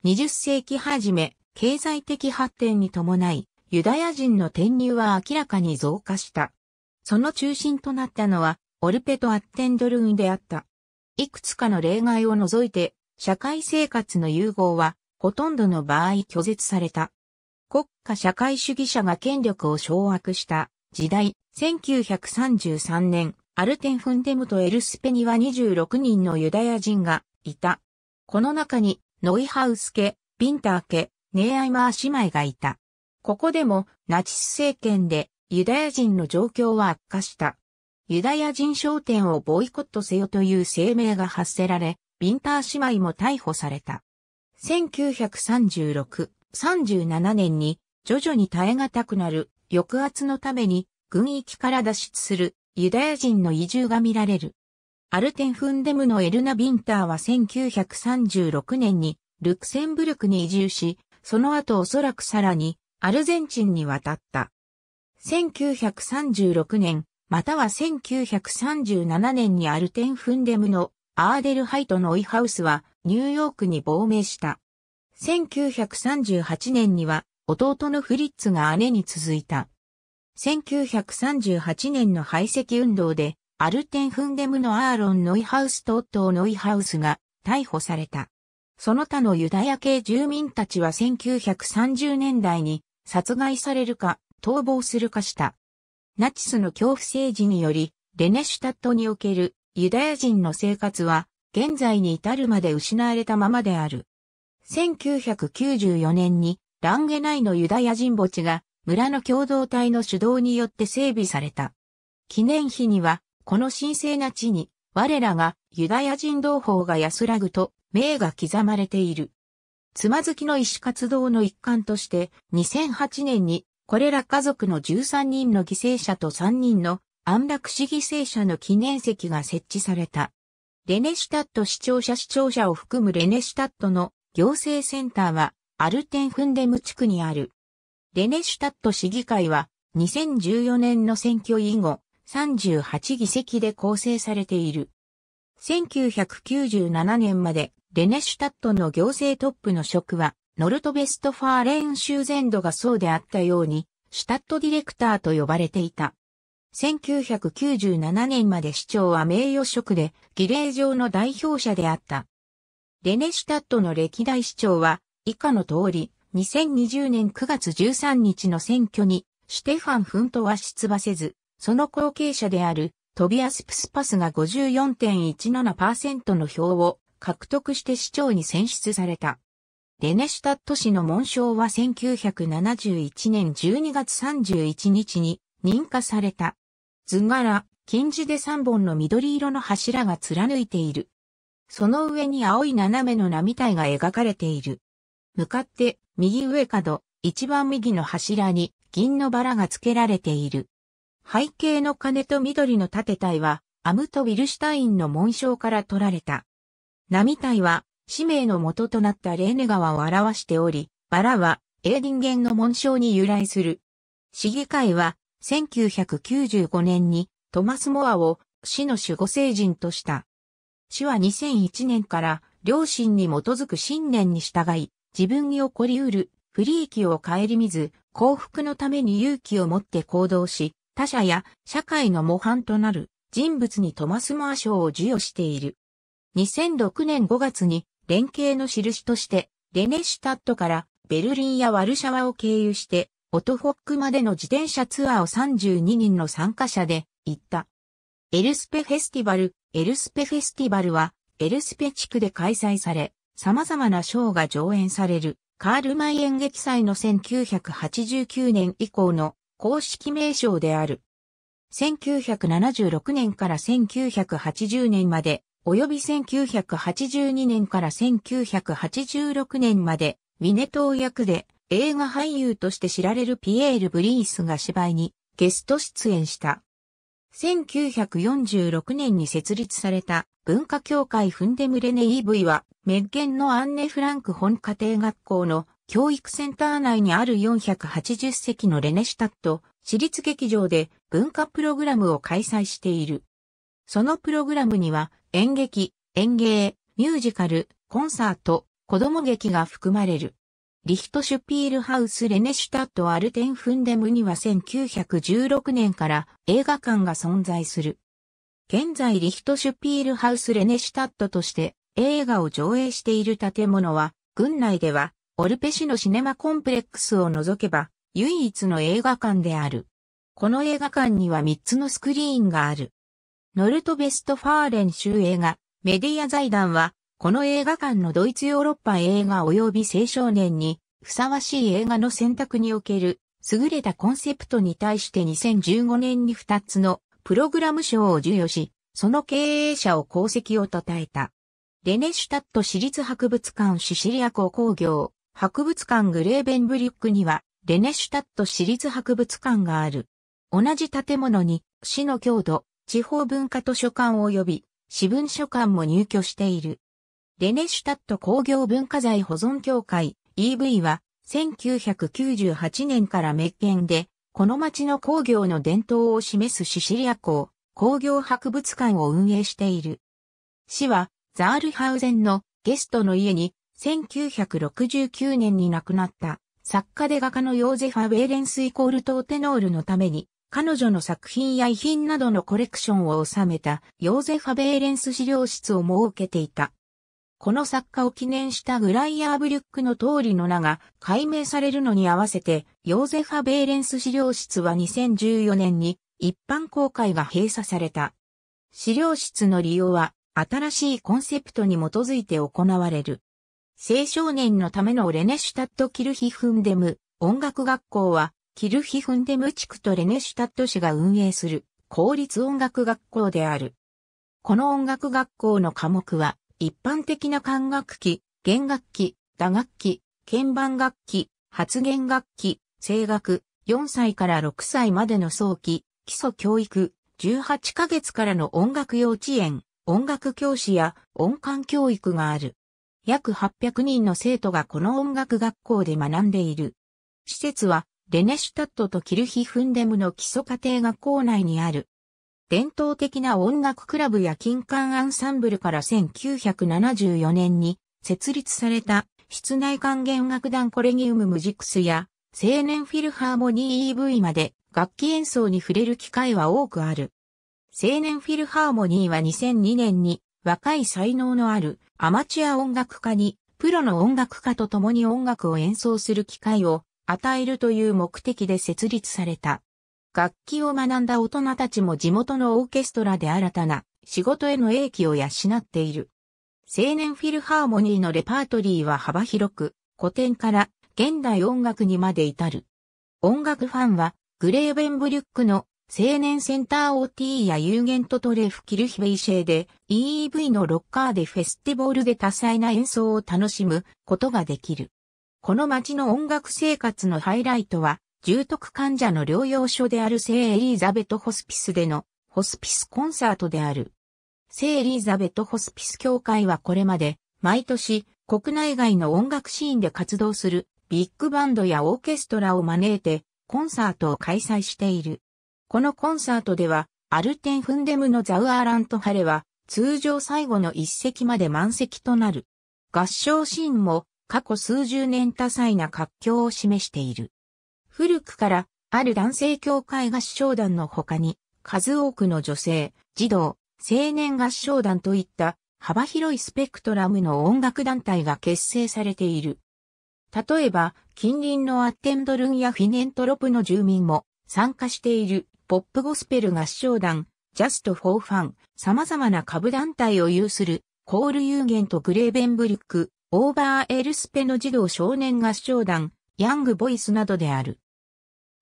20世紀初め、経済的発展に伴い、ユダヤ人の転入は明らかに増加した。その中心となったのは、オルペト・アッテンドルンであった。いくつかの例外を除いて、社会生活の融合は、ほとんどの場合拒絶された。国家社会主義者が権力を掌握した時代、1933年、アルテンフンデムとエルスペには26人のユダヤ人がいた。この中に、ノイハウス家、ビンター家、ネーアイマー姉妹がいた。ここでも、ナチス政権で、ユダヤ人の状況は悪化した。ユダヤ人商店をボイコットせよという声明が発せられ、ビンター姉妹も逮捕された。1936、37年に徐々に耐え難くなる抑圧のために軍域から脱出するユダヤ人の移住が見られる。アルテンフンデムのエルナ・ビンターは1936年にルクセンブルクに移住し、その後おそらくさらにアルゼンチンに渡った。1936年、または1937年にアルテンフンデムのアーデルハイトノイハウスはニューヨークに亡命した。1938年には弟のフリッツが姉に続いた。1938年の排斥運動でアルテンフンデムのアーロン・ノイハウスとオットー・ノイハウスが逮捕された。その他のユダヤ系住民たちは1930年代に殺害されるか逃亡するかした。ナチスの恐怖政治により、レネシュタットにおけるユダヤ人の生活は、現在に至るまで失われたままである。1994年に、ランゲ内のユダヤ人墓地が、村の共同体の主導によって整備された。記念碑には、この神聖な地に、我らがユダヤ人同胞が安らぐと、名が刻まれている。つまずきの医師活動の一環として、2008年にこれら家族の13人の犠牲者と3人の安楽死犠牲者の記念席が設置された。レネシュタット視聴者視聴者を含むレネシュタットの行政センターはアルテンフンデム地区にある。レネシュタット市議会は2014年の選挙以後38議席で構成されている。1997年までレネシュタットの行政トップの職はノルトベストファーレン州全土がそうであったように、シュタットディレクターと呼ばれていた。1997年まで市長は名誉職で、儀礼上の代表者であった。レネシュタットの歴代市長は、以下の通り、2020年9月13日の選挙に、シュテファン・フントは出馬せず、その後継者である、トビアス・プスパスが54.17%の票を獲得して市長に選出された。レネシュタット市の紋章は1971年12月31日に認可された。図柄、金字で3本の緑色の柱が貫いている。その上に青い斜めの波体が描かれている。向かって、右上角、一番右の柱に銀のバラが付けられている。背景の鐘と緑の縦体は、アムト・ウィルシュタインの紋章から取られた。波体は、使命の元となったレーネ川を表しており、バラはエーディンゲンの紋章に由来する。市議会は1995年にトマス・モアを市の守護聖人とした。市は2001年から良心に基づく信念に従い、自分に起こりうる不利益を顧みず、幸福のために勇気を持って行動し、他者や社会の模範となる人物にトマス・モア賞を授与している。2006年5月に連携の印として、レネシュタットからベルリンやワルシャワを経由して、オトホックまでの自転車ツアーを32人の参加者で行った。エルスペフェスティバル、エルスペフェスティバルは、エルスペ地区で開催され、様々なショーが上演される、カールマイ演劇祭の1989年以降の公式名称である。1976年から1980年まで及び1982年から1986年まで、ミネトー役で映画俳優として知られるピエール・ブリースが芝居にゲスト出演した。1946年に設立された文化協会フンデムレネ EV は、メッゲンのアンネ・フランク本家庭学校の教育センター内にある480席のレネシュタット、私立劇場で文化プログラムを開催している。そのプログラムには、演劇、演芸、ミュージカル、コンサート、子供劇が含まれる。リヒトシュピールハウス・レネシュタット・アルテンフンデムには1916年から映画館が存在する。現在リヒトシュピールハウス・レネシュタットとして映画を上映している建物は、軍内ではオルペ市のシネマコンプレックスを除けば唯一の映画館である。この映画館には3つのスクリーンがある。ノルトベストファーレン州映画、メディア財団は、この映画館のドイツヨーロッパ映画及び青少年に、ふさわしい映画の選択における、優れたコンセプトに対して2015年に2つのプログラム賞を授与し、その経営者を功績を称えた。レネシュタット市立博物館シシリア高工業、博物館グレーベンブリュックには、レネシュタット市立博物館がある。同じ建物に、市の郷土、地方文化図書館及び私文書館も入居している。レネシュタット工業文化財保存協会 EV は1998年から滅ッでこの町の工業の伝統を示すシシリア港工業博物館を運営している。市はザールハウゼンのゲストの家に1969年に亡くなった作家で画家のヨーゼファ・ウェーレンスイコールトーテノールのために彼女の作品や遺品などのコレクションを収めたヨーゼファ・ベーレンス資料室を設けていた。この作家を記念したグライアーブリュックの通りの名が解明されるのに合わせて、ヨーゼファ・ベーレンス資料室は2014年に一般公開が閉鎖された。資料室の利用は新しいコンセプトに基づいて行われる。青少年のためのレネシュタット・キルヒフンデム音楽学校はキルヒフンデム地区とレネシュタット市が運営する公立音楽学校である。この音楽学校の科目は、一般的な管楽器、弦楽器、打楽器、鍵盤楽器、発言楽器、声楽、4歳から6歳までの早期、基礎教育、18ヶ月からの音楽幼稚園、音楽教師や音感教育がある。約800人の生徒がこの音楽学校で学んでいる。施設はレネシュタットとキルヒフンデムの基礎家庭が校内にある。伝統的な音楽クラブや金管アンサンブルから1974年に設立された室内管弦楽団コレギウムムジクスや青年フィルハーモニー EV まで楽器演奏に触れる機会は多くある。青年フィルハーモニーは2002年に若い才能のあるアマチュア音楽家にプロの音楽家と共に音楽を演奏する機会を与えるという目的で設立された。楽器を学んだ大人たちも地元のオーケストラで新たな仕事への英気を養っている。青年フィルハーモニーのレパートリーは幅広く、古典から現代音楽にまで至る。音楽ファンは、グレーベンブリュックの青年センター OT やユーゲントトレフキルヒベイシェで EEV のロッカーでフェスティボールで多彩な演奏を楽しむことができる。この町の音楽生活のハイライトは、重篤患者の療養所である聖エリザベトホスピスでのホスピスコンサートである。聖エリザベトホスピス協会はこれまで毎年国内外の音楽シーンで活動するビッグバンドやオーケストラを招いてコンサートを開催している。このコンサートではアルテンフンデムのザウアーラントハレは通常最後の一席まで満席となる。合唱シーンも過去数十年多彩な活況を示している。古くから、ある男性協会合唱団の他に、数多くの女性、児童、青年合唱団といった幅広いスペクトラムの音楽団体が結成されている。例えば、近隣のアッテンドルンやフィネントロプの住民も参加しているポップゴスペル合唱団、ジャスト・フォー・ファン、様々な株団体を有するコール・ユーゲンとグレーベンブルク、オーバーエルスペの児童少年合唱団、ヤングボイスなどである。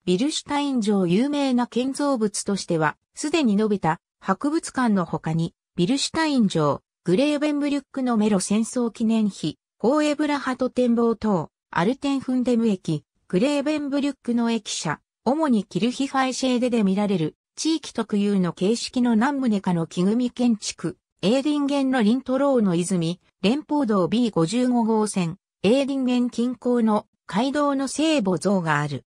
ビルシュタイン城有名な建造物としては、すでに述べた博物館の他に、ビルシュタイン城、グレーベンブリュックのメロ戦争記念碑、ホーエブラハト展望塔、アルテンフンデム駅、グレーベンブリュックの駅舎、主にキルヒファイシェーデで見られる、地域特有の形式の何棟かの木組み建築、エーディンゲンのリントローの泉、連邦道 B55 号線、エーディンゲン近郊の街道の聖母像がある。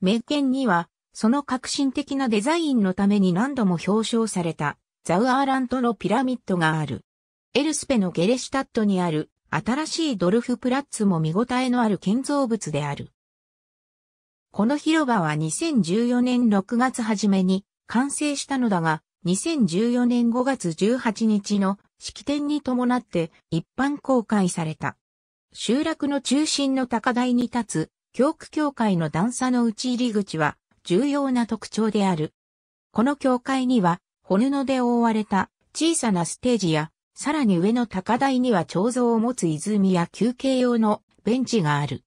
名犬には、その革新的なデザインのために何度も表彰された、ザウアーラントのピラミッドがある。エルスペのゲレシュタットにある、新しいドルフプラッツも見応えのある建造物である。この広場は2014年6月初めに完成したのだが、2014年5月18日の式典に伴って一般公開された。集落の中心の高台に立つ、教区教会の段差の内入り口は重要な特徴である。この教会には、骨ので覆われた小さなステージや、さらに上の高台には彫像を持つ泉や休憩用のベンチがある。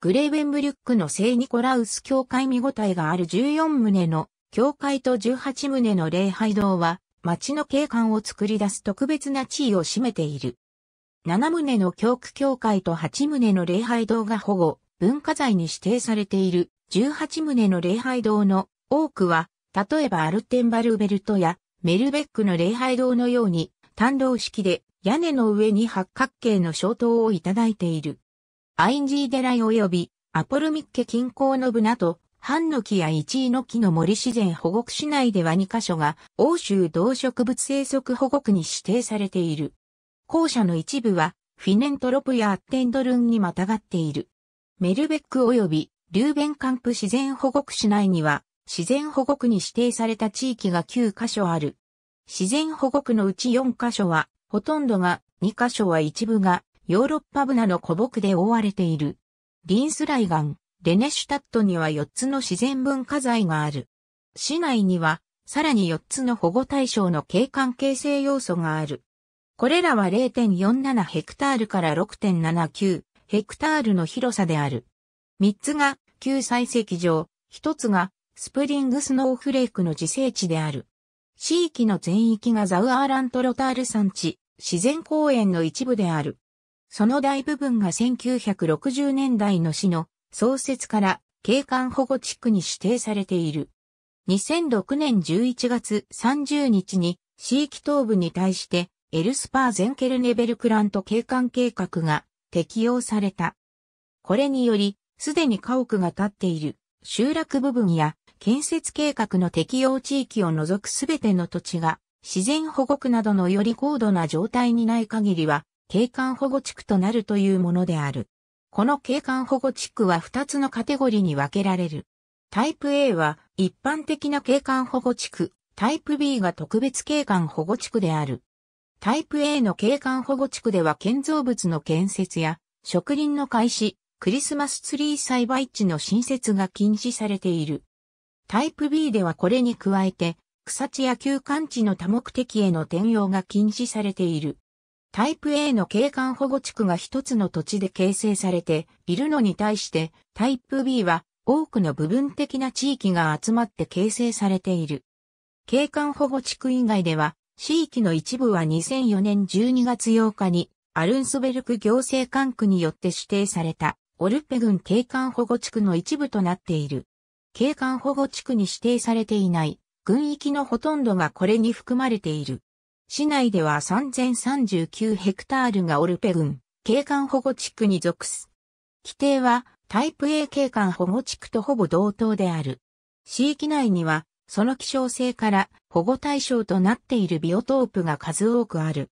グレーベンブリュックの聖ニコラウス教会見応えがある14棟の教会と18棟の礼拝堂は町の景観を作り出す特別な地位を占めている。7棟の教区教会と8棟の礼拝堂が保護、文化財に指定されている18棟の礼拝堂の多くは、例えばアルテンバルベルトやメルベックの礼拝堂のように単道式で屋根の上に八角形の小塔をいただいている。アインジーイ及びアポルミッケ近郊のブナとハンノキや一位の木の森自然保護区市内では2カ所が欧州動植物生息保護区に指定されている。校舎の一部はフィネントロプやアッテンドルンにまたがっている。メルベック及びリューベンカンプ自然保護区市内には自然保護区に指定された地域が9カ所ある。自然保護区のうち4カ所は、ほとんどが、2カ所は一部が、ヨーロッパブナの古木で覆われている。リンスライガン、レネシュタットには4つの自然文化財がある。市内には、さらに4つの保護対象の景観形成要素がある。これらは0.47ヘクタールから6.79ヘクタールの広さである。3つが旧採石場、1つがスプリングスノーフレークの自生地である。地域の全域がザウアーラントロタール山地、自然公園の一部である。その大部分が1960年代の市の創設から景観保護地区に指定されている。2006年11月30日に地域東部に対してエルスパーゼンケルネベルクラント景観計画が適用された。これにより、すでに家屋が建っている集落部分や建設計画の適用地域を除くすべての土地が自然保護区などのより高度な状態にない限りは景観保護地区となるというものである。この景観保護地区は2つのカテゴリーに分けられる。タイプ A は一般的な景観保護地区、タイプ B が特別景観保護地区である。タイプ A の景観保護地区では建造物の建設や植林の開始、クリスマスツリー栽培地の新設が禁止されている。タイプ B ではこれに加えて、草地や休館地の多目的への転用が禁止されている。タイプ A の景観保護地区が一つの土地で形成されているのに対して、タイプ B は多くの部分的な地域が集まって形成されている。景観保護地区以外では、地域の一部は2004年12月8日にアルンスベルク行政管区によって指定されたオルペ郡景観保護地区の一部となっている。景観保護地区に指定されていない、軍域のほとんどがこれに含まれている。市内では3039ヘクタールがオルペ群、景観保護地区に属す。規定はタイプ A 景観保護地区とほぼ同等である。市域内には、その希少性から保護対象となっているビオトープが数多くある。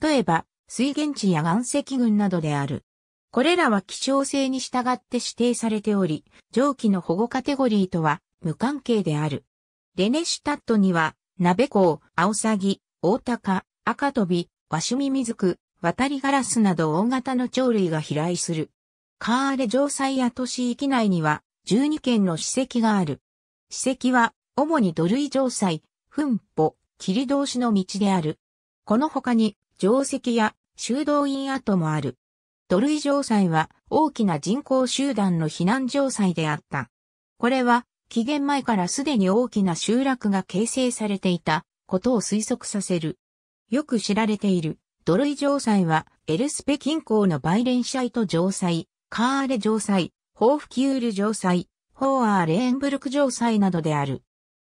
例えば、水源地や岩石群などである。これらは希少性に従って指定されており、上記の保護カテゴリーとは無関係である。レネシュタットには、ナベコウ、アオサギ、大高、赤飛び、鷲見水区、渡りガラスなど大型の鳥類が飛来する。カーレ城塞や都市域内には12件の史跡がある。史跡は主に土塁城塞、墳墓、霧通しの道である。この他に城跡や修道院跡もある。土塁城塞は大きな人口集団の避難城塞であった。これは紀元前からすでに大きな集落が形成されていたことを推測させる。よく知られている、ドロイ城塞は、エルスペ近郊のバイレンシャイト城塞、カーレ城塞、ホーフキュール城塞、ホーアーレーンブルク城塞などである。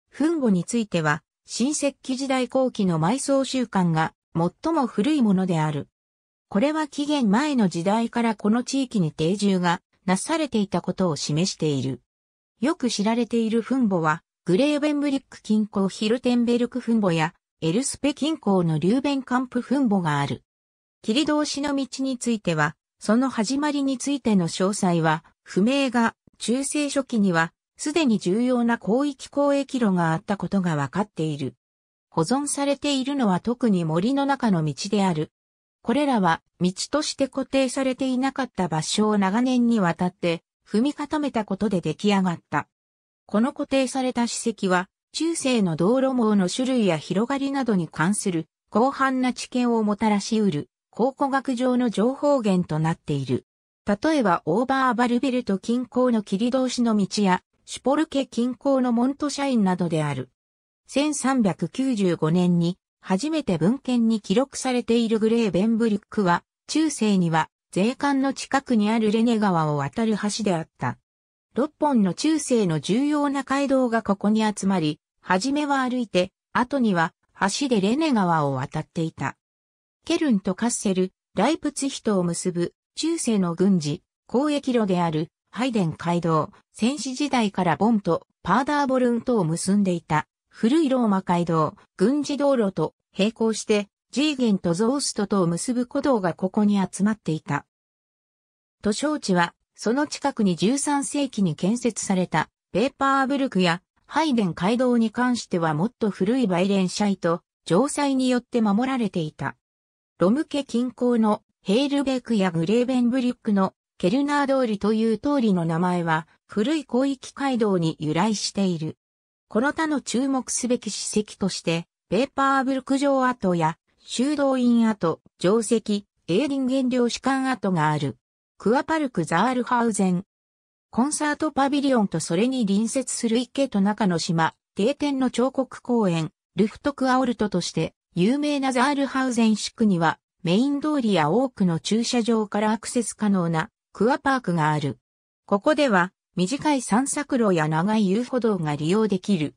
フンについては、新石器時代後期の埋葬習慣が最も古いものである。これは紀元前の時代からこの地域に定住がなされていたことを示している。よく知られている墳墓はグレーベンブリック近郊ヒルテンベルク墳墓や、エルスペ近郊のリューベンカンプ墳墓がある。切り通しの道については、その始まりについての詳細は、不明が、中世初期には、すでに重要な広域交易路があったことがわかっている。保存されているのは特に森の中の道である。これらは道として固定されていなかった場所を長年にわたって踏み固めたことで出来上がった。この固定された史跡は、中世の道路網の種類や広がりなどに関する広範な知見をもたらし得る考古学上の情報源となっている。例えばオーバーバルベルト近郊の切通しの道やシュポルケ近郊のモント社員などである。1395年に初めて文献に記録されているグレーベンブリックは中世には税関の近くにあるレネ川を渡る橋であった。六本の中世の重要な街道がここに集まり、はじめは歩いて、後には橋でレネ川を渡っていた。ケルンとカッセル、ライプツヒトを結ぶ中世の軍事、交易路であるハイデン街道、戦士時代からボンとパーダーボルンとを結んでいた古いローマ街道、軍事道路と並行してジーゲンとゾーストとを結ぶ古道がここに集まっていた。と承知はその近くに13世紀に建設されたペーパーブルクやハイデン街道に関してはもっと古いバイレンシャイと城塞によって守られていた。ロム家近郊のヘールベークやグレーベンブリックのケルナー通りという通りの名前は古い広域街道に由来している。この他の注目すべき史跡として、ペーパーブルク城跡や修道院跡、城跡、エーディン原料士官跡がある。クアパルク・ザールハウゼン。コンサートパビリオンとそれに隣接する池と中の島、定点の彫刻公園、ルフトクアオルトとして有名なザールハウゼン市区にはメイン通りや多くの駐車場からアクセス可能なクアパークがある。ここでは短い散策路や長い遊歩道が利用できる。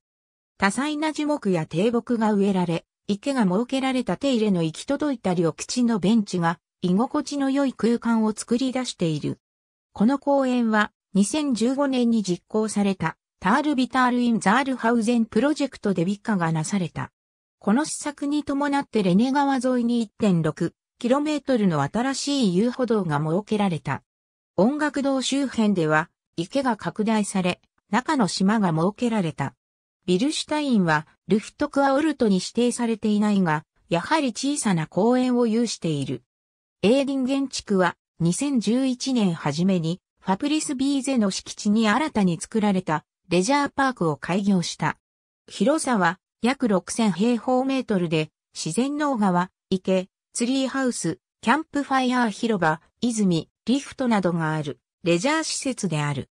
多彩な樹木や低木が植えられ、池が設けられた手入れの行き届いた緑地のベンチが居心地の良い空間を作り出している。この公園は2015年に実行されたタールビタールインザールハウゼンプロジェクトで美化がなされた。この施策に伴ってレネ川沿いに 1.6km の新しい遊歩道が設けられた。音楽堂周辺では池が拡大され、中の島が設けられた。ビルシュタインはルフトクアウルトに指定されていないが、やはり小さな公園を有している。エーディンゲン地区は2011年初めにファプリスビーゼの敷地に新たに作られたレジャーパークを開業した。広さは約6000平方メートルで自然農川、池、ツリーハウス、キャンプファイヤー広場、泉、リフトなどがあるレジャー施設である。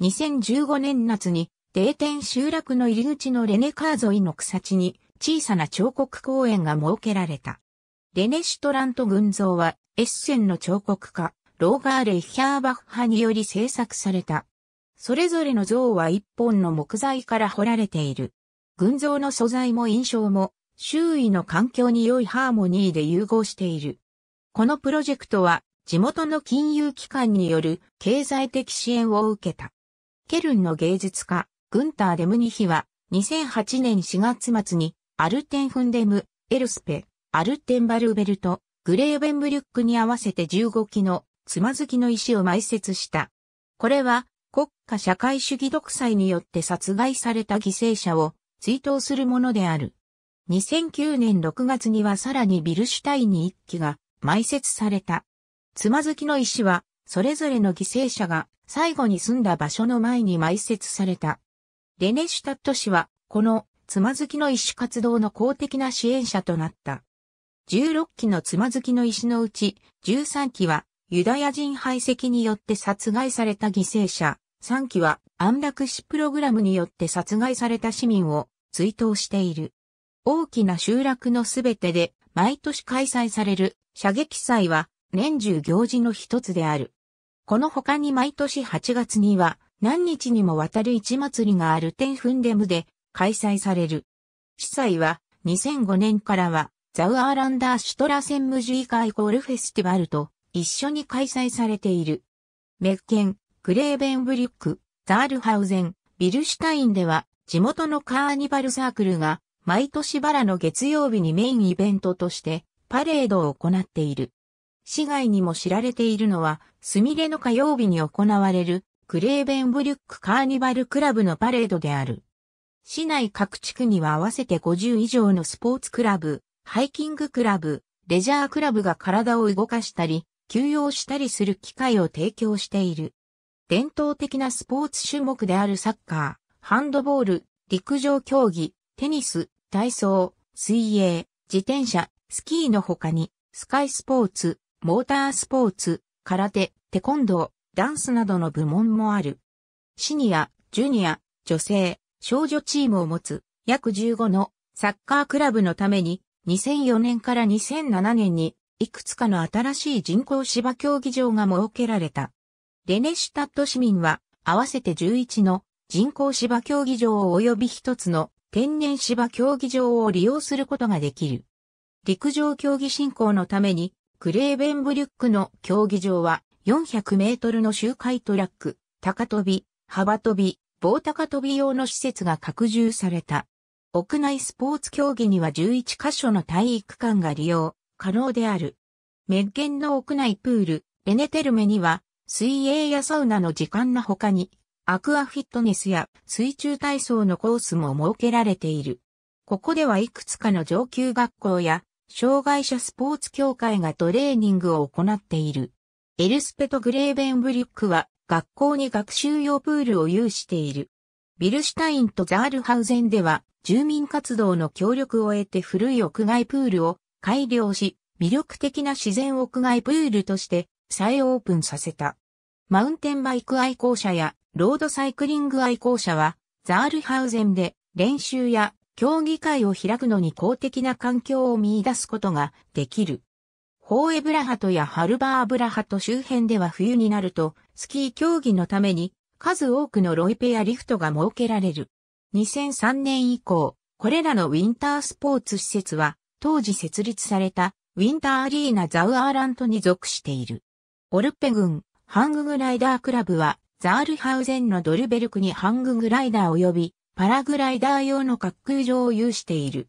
2015年夏に定点集落の入り口のレネカー沿いの草地に小さな彫刻公園が設けられた。レネ・シュトラント群像は、エッセンの彫刻家、ローガー・レヒャーバッハにより制作された。それぞれの像は一本の木材から彫られている。群像の素材も印象も、周囲の環境に良いハーモニーで融合している。このプロジェクトは、地元の金融機関による経済的支援を受けた。ケルンの芸術家、グンター・デムニヒは、2008年4月末に、アルテンフンデム、エルスペ、アルテンバルベルト、グレーベンブリュックに合わせて15基のつまずきの石を埋設した。これは国家社会主義独裁によって殺害された犠牲者を追悼するものである。2009年6月にはさらにビルシュタインに1基が埋設された。つまずきの石は、それぞれの犠牲者が最後に住んだ場所の前に埋設された。レネシュタット氏は、このつまずきの石活動の公的な支援者となった。16期のつまずきの石のうち、13期はユダヤ人排斥によって殺害された犠牲者、3期は安楽死プログラムによって殺害された市民を追悼している。大きな集落のすべてで毎年開催される射撃祭は年中行事の一つである。この他に毎年8月には何日にもわたる一祭りがあるテンフンデムで開催される。司祭は2005年からはザウアーランダーシュトラセンムジュイカイコールフェスティバルと一緒に開催されている。メッケン、クレーベンブリュック、ザールハウゼン、ビルシュタインでは地元のカーニバルサークルが毎年バラの月曜日にメインイベントとしてパレードを行っている。市外にも知られているのはスミレの火曜日に行われるクレーベンブリュックカーニバルクラブのパレードである。市内各地区には合わせて50以上のスポーツクラブ、ハイキングクラブ、レジャークラブが体を動かしたり、休養したりする機会を提供している。伝統的なスポーツ種目であるサッカー、ハンドボール、陸上競技、テニス、体操、水泳、自転車、スキーの他に、スカイスポーツ、モータースポーツ、空手、テコンドー、ダンスなどの部門もある。シニア、ジュニア、女性、少女チームを持つ、約15のサッカークラブのために2004年から2007年に、いくつかの新しい人工芝競技場が設けられた。レネシュタット市民は、合わせて11の人工芝競技場及び1つの天然芝競技場を利用することができる。陸上競技振興のために、クレーベンブリュックの競技場は400メートルの周回トラック、高飛び、幅飛び、棒高飛び用の施設が拡充された。屋内スポーツ競技には11カ所の体育館が利用可能である。メッゲンの屋内プール、ベネテルメには、水泳やサウナの時間の他に、アクアフィットネスや水中体操のコースも設けられている。ここではいくつかの上級学校や、障害者スポーツ協会がトレーニングを行っている。エルスペとグレーベンブリュックは、学校に学習用プールを有している。ビルシュタインとザールハウゼンでは、住民活動の協力を得て古い屋外プールを改良し、魅力的な自然屋外プールとして再オープンさせた。マウンテンバイク愛好者やロードサイクリング愛好者は、ザールハウゼンで練習や競技会を開くのに公的な環境を見出すことができる。ホーエブラハトやハルバーブラハト周辺では冬になると、スキー競技のために数多くのロイペやリフトが設けられる。2003年以降、これらのウィンタースポーツ施設は、当時設立されたウィンターアリーナザウアーラントに属している。オルペ軍、ハンググライダークラブは、ザールハウゼンのドルベルクにハンググライダー及びパラグライダー用の滑空場を有している。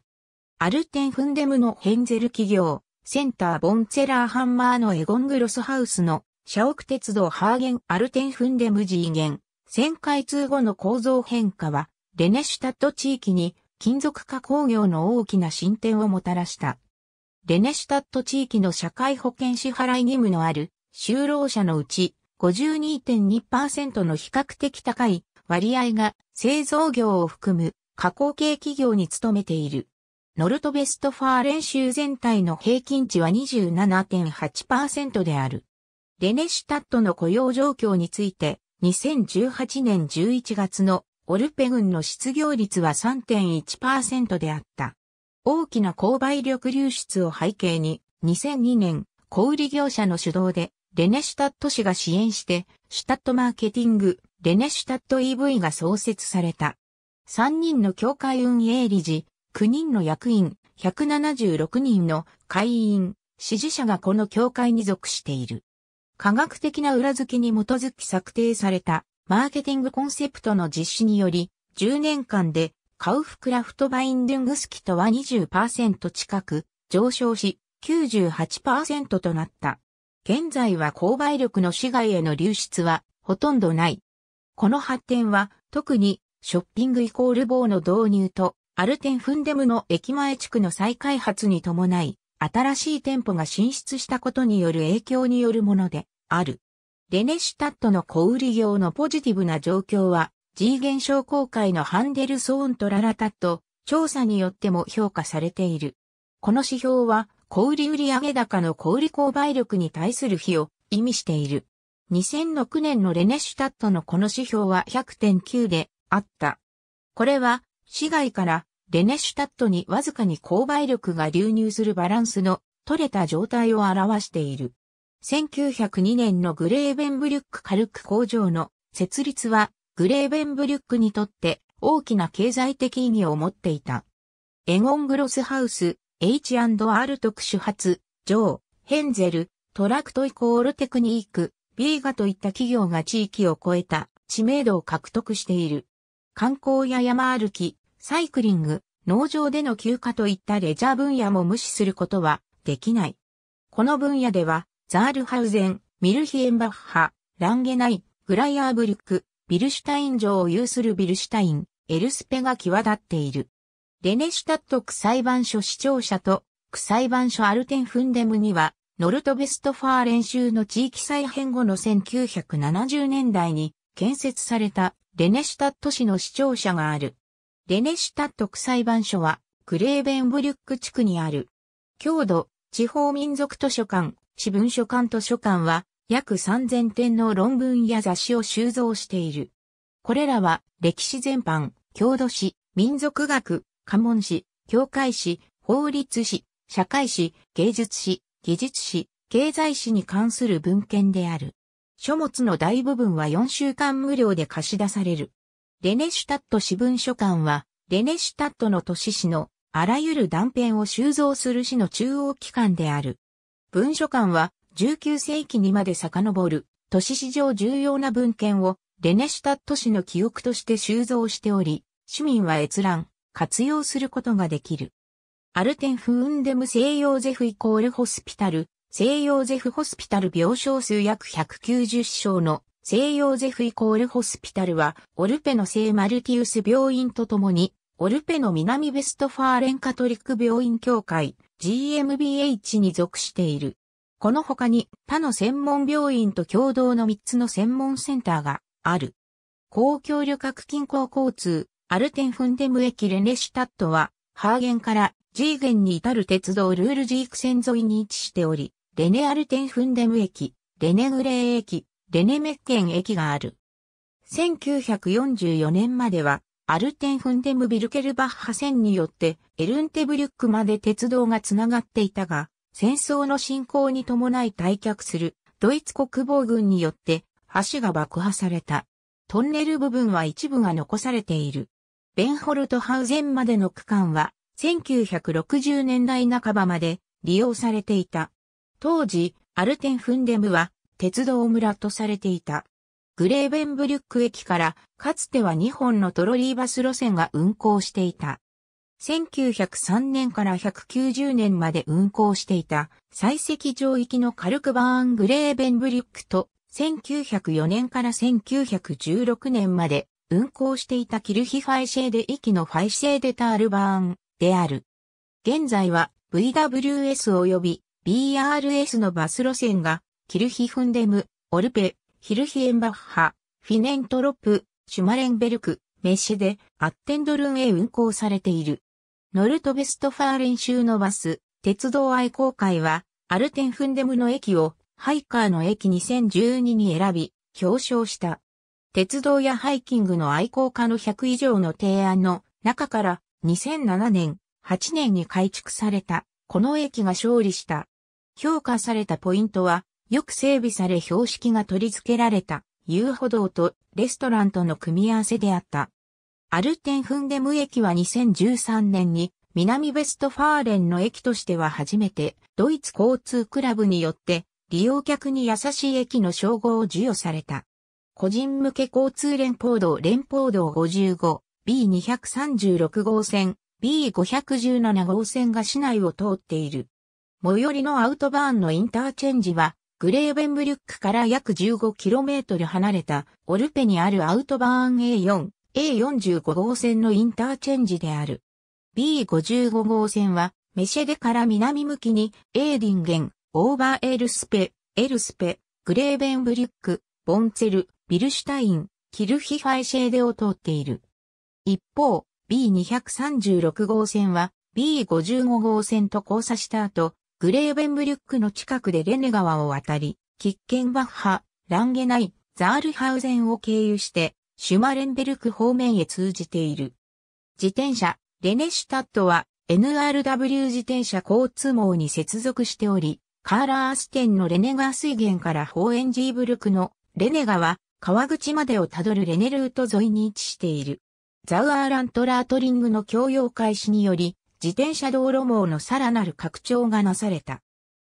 アルテンフンデムのヘンゼル企業、センターボンツェラーハンマーのエゴングロスハウスの社屋鉄道ハーゲンアルテンフンデム G 元戦開通後の構造変化は、レネシュタット地域に金属加工業の大きな進展をもたらした。レネシュタット地域の社会保険支払い義務のある就労者のうち52.2%の比較的高い割合が製造業を含む加工系企業に勤めている。ノルトベストファーレン州全体の平均値は27.8%である。レネシュタットの雇用状況について2018年11月のオルペ軍の失業率は3.1%であった。大きな購買力流出を背景に、2002年、小売業者の主導で、レネシュタット市が支援して、シュタットマーケティング、レネシュタット EV が創設された。3人の協会運営理事、9人の役員、176人の会員、支持者がこの協会に属している。科学的な裏付けに基づき策定されたマーケティングコンセプトの実施により、10年間でカウフクラフトバインディングスキとは20%近く上昇し98%となった。現在は購買力の市外への流出はほとんどない。この発展は特にショッピングイコール棒の導入とアルテンフンデムの駅前地区の再開発に伴い新しい店舗が進出したことによる影響によるものである。レネシュタットの小売業のポジティブな状況は G 現象公開のハンデルソーンとララタット調査によっても評価されている。この指標は小売売上高の小売購買力に対する比を意味している。2006年のレネシュタットのこの指標は100.9であった。これは市外からレネシュタットにわずかに購買力が流入するバランスの取れた状態を表している。1902年のグレーベンブリュック軽く工場の設立はグレーベンブリュックにとって大きな経済的意義を持っていた。エゴングロスハウス、H&R 特殊発、ジョー、ヘンゼル、トラクトイコールテクニーク、ビーガといった企業が地域を超えた知名度を獲得している。観光や山歩き、サイクリング、農場での休暇といったレジャー分野も無視することはできない。この分野では、ザールハウゼン、ミルヒエンバッハ、ランゲナイ、グライアーブルク、ビルシュタイン城を有するビルシュタイン、エルスペが際立っている。レネシュタット区裁判所視聴者と区裁判所アルテンフンデムには、ノルトベストファー練習の地域再編後の1970年代に建設されたレネシュタット市の市庁舎がある。レネシュタット区裁判所は、クレーベンブリュック地区にある。郷土、地方民族図書館、私文書館図書館は、約3000点の論文や雑誌を収蔵している。これらは、歴史全般、郷土史、民族学、家紋史、教会史、法律史、社会史、芸術史、技術史、経済史に関する文献である。書物の大部分は4週間無料で貸し出される。レネシュタット市文書館は、レネシュタットの都市市のあらゆる断片を収蔵する市の中央機関である。文書館は19世紀にまで遡る都市史上重要な文献をレネシュタット市の記憶として収蔵しており、市民は閲覧、活用することができる。アルテンフウンデム西洋ゼフイコールホスピタル、西洋ゼフホスピタル病床数約190床の西洋ゼフイコールホスピタルは、オルペの聖マルティウス病院とともに、オルペの南ベストファーレンカトリック病院協会、GMBH に属している。この他に他の専門病院と共同の3つの専門センターがある。公共旅客近郊交通、アルテンフンデム駅レネシュタットは、ハーゲンからジーゲンに至る鉄道ルールジーク線沿いに位置しており、レネアルテンフンデム駅、レネグレー駅、レネメッケン駅がある。1944年までは、アルテンフンデムビルケルバッハ線によってエルンテブリュックまで鉄道がつながっていたが、戦争の進行に伴い退却するドイツ国防軍によって橋が爆破された。トンネル部分は一部が残されている。ベンホルトハウゼンまでの区間は1960年代半ばまで利用されていた。当時、アルテンフンデムは鉄道村とされていた。グレーベンブリュック駅からかつては2本のトロリーバス路線が運行していた。1903年から190年まで運行していた採石場行きのカルクバーングレーベンブリュックと1904年から1916年まで運行していたキルヒファイシェーデ行きのファイシェーデタールバーンである。現在は VWS 及び BRS のバス路線がキルヒフンデム、オルペ、ヒルヒエンバッハ、フィネントロップ、シュマレンベルク、メッシェでアッテンドルンへ運行されている。ノルトベストファーレン州のバス、鉄道愛好会は、アルテンフンデムの駅を、ハイカーの駅2012に選び、表彰した。鉄道やハイキングの愛好家の100以上の提案の中から2007年、8年に改築された、この駅が勝利した。評価されたポイントは、よく整備され標識が取り付けられた遊歩道とレストランとの組み合わせであった。アルテンフンデム駅は2013年に南ベストファーレンの駅としては初めてドイツ交通クラブによって利用客に優しい駅の称号を授与された。個人向け交通連邦道連邦道 55B236 号線 B517 号線が市内を通っている。最寄りのアウトバーンのインターチェンジはグレーベンブリュックから約 15km 離れたオルペにあるアウトバーン A4、A45 号線のインターチェンジである。B55 号線はメシェデから南向きにエーディンゲン、オーバーエルスペ、エルスペ、グレーベンブリュック、ボンツェル、ビルシュタイン、キルヒファイシェーデを通っている。一方、B236 号線は B55 号線と交差した後、グレーベンブリュックの近くでレネ川を渡り、キッケンバッハ、ランゲナイ、ザールハウゼンを経由して、シュマレンベルク方面へ通じている。自転車、レネシュタットは NRW 自転車交通網に接続しており、カーラーステンのレネ川水源からホーエンジーブルクのレネ川、川口までをたどるレネルート沿いに位置している。ザウアーラントラートリングの共用開始により、自転車道路網のさらなる拡張がなされた。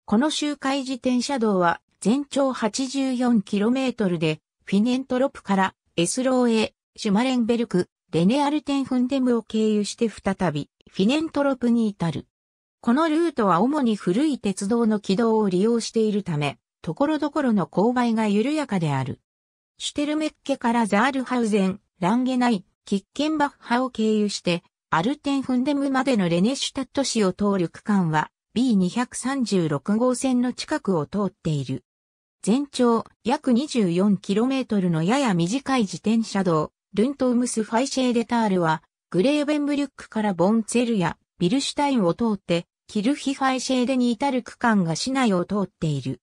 この周回自転車道は全長 84km で、フィネントロプからエスローへ、シュマレンベルク、レネアルテンフンデムを経由して再び、フィネントロプに至る。このルートは主に古い鉄道の軌道を利用しているため、ところどころの勾配が緩やかである。シュテルメッケからザールハウゼン、ランゲナイ、キッケンバッハを経由して、アルテンフンデムまでのレネシュタット市を通る区間は B236 号線の近くを通っている。全長約 24km のやや短い自転車道、ルントウムスファイシェーデタールは、グレーベンブリュックからボンツェルやビルシュタインを通って、キルヒファイシェーデに至る区間が市内を通っている。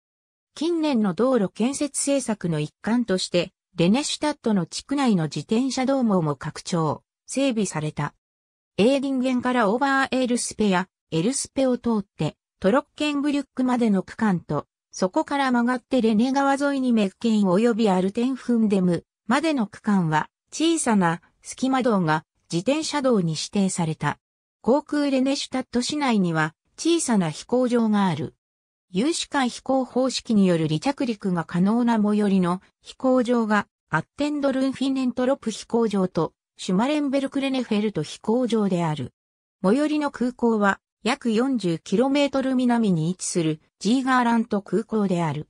近年の道路建設政策の一環として、レネシュタットの地区内の自転車道網も拡張、整備された。エーディンゲンからオーバーエールスペやエルスペを通ってトロッケンブリュックまでの区間と、そこから曲がってレネ川沿いにメッケイン及びアルテンフンデムまでの区間は小さな隙間道が自転車道に指定された。航空レネシュタット市内には小さな飛行場がある。有志間飛行方式による離着陸が可能な最寄りの飛行場がアッテンドルンフィネントロプ飛行場とシュマレンベルクレネフェルト飛行場である。最寄りの空港は約 40km 南に位置するジーガーラント空港である。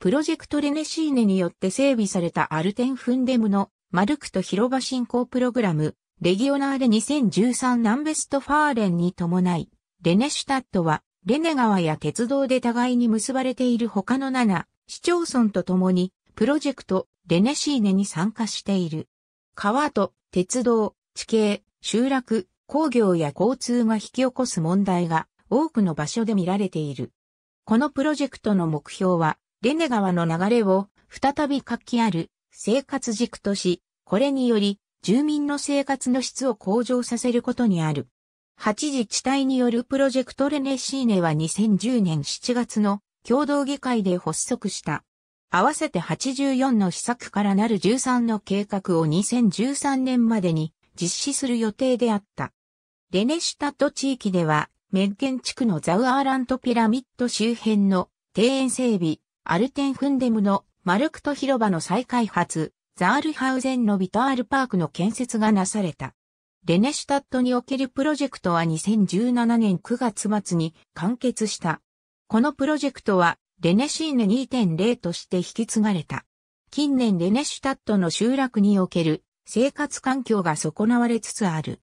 プロジェクトレネシーネによって整備されたアルテンフンデムのマルクと広場振興プログラム、レギオナーレ2013南ベストファーレンに伴い、レネシュタットは、レネ川や鉄道で互いに結ばれている他の7市町村と共に、プロジェクトレネシーネに参加している。川と鉄道、地形、集落、工業や交通が引き起こす問題が多くの場所で見られている。このプロジェクトの目標は、レネ川の流れを再び活気ある生活軸とし、これにより住民の生活の質を向上させることにある。8自治体によるプロジェクトレネシーネは2010年7月の共同議会で発足した。合わせて84の施策からなる13の計画を2013年までに実施する予定であった。レネシュタット地域では、メッゲン地区のザウアーラントピラミッド周辺の庭園整備、アルテンフンデムのマルクト広場の再開発、ザールハウゼンのビタールパークの建設がなされた。レネシュタットにおけるプロジェクトは2017年9月末に完結した。このプロジェクトはレネシーネ2.0として引き継がれた。近年レネシュタットの集落における生活環境が損なわれつつある。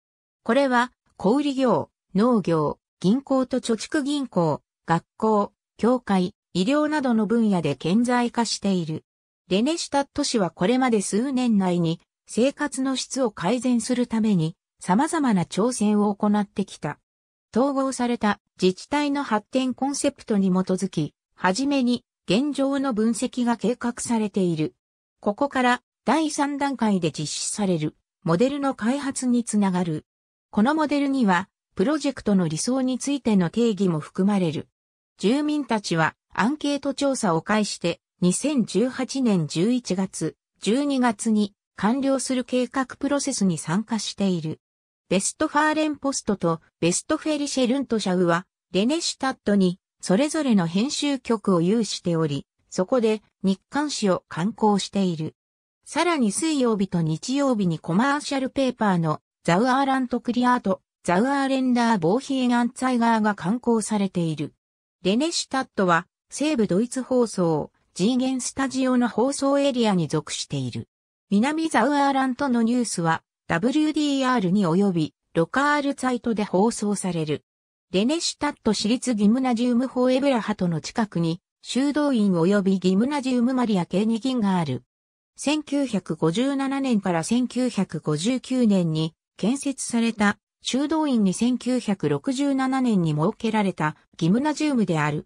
これは小売業、農業、銀行と貯蓄銀行、学校、教会、医療などの分野で顕在化している。レネシュタット市はこれまで数年内に生活の質を改善するために様々な挑戦を行ってきた。統合された自治体の発展コンセプトに基づき、はじめに現状の分析が計画されている。ここから第3段階で実施されるモデルの開発につながる。このモデルにはプロジェクトの理想についての定義も含まれる。住民たちはアンケート調査を介して2018年11月、12月に完了する計画プロセスに参加している。ベストファーレンポストとベストフェリシェルントシャウはレネシュタットにそれぞれの編集局を有しており、そこで日刊誌を刊行している。さらに水曜日と日曜日にコマーシャルペーパーのザウアーラントクリアート、ザウアーレンダーボーヒエガンツァイガーが刊行されている。レネシュタットは西部ドイツ放送、ーゲンスタジオの放送エリアに属している。南ザウアーラントのニュースは WDR に及びロカールサイトで放送される。レネシュタット市立ギムナジウムホーエブラハトの近くに、修道院及びギムナジウムマリア系に銀がある。1957年から1959年に建設された修道院に1967年に設けられたギムナジウムである。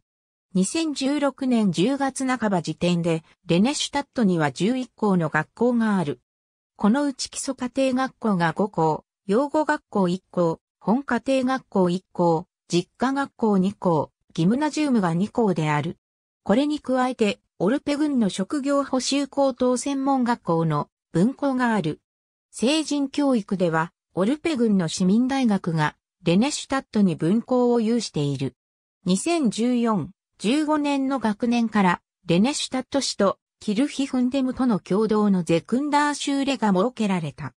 2016年10月半ば時点でレネシュタットには11校の学校がある。このうち基礎家庭学校が5校、養護学校1校、本家庭学校1校、実家学校2校、ギムナジウムが2校である。これに加えて、オルペ軍の職業補修高等専門学校の分校がある。成人教育では、オルペ軍の市民大学がレネシュタットに分校を有している。2014-15年の学年からレネシュタット市とキルヒフンデムとの共同のゼクンダーシューレが設けられた。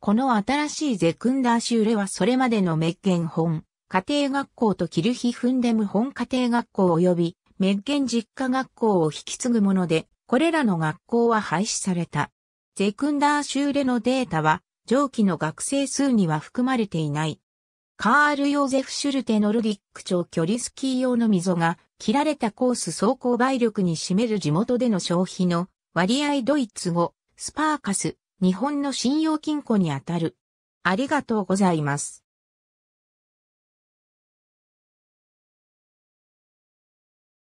この新しいゼクンダーシューレはそれまでの滅言本、家庭学校とキルヒフンデム本家庭学校及びメッゲン実家学校を引き継ぐもので、これらの学校は廃止された。ゼクンダーシューレのデータは、上記の学生数には含まれていない。カール・ヨーゼフ・シュルテノルディック長距離スキー用の溝が、切られたコース走行倍力に占める地元での消費の割合ドイツ語、スパーカス、日本の信用金庫にあたる。ありがとうございます。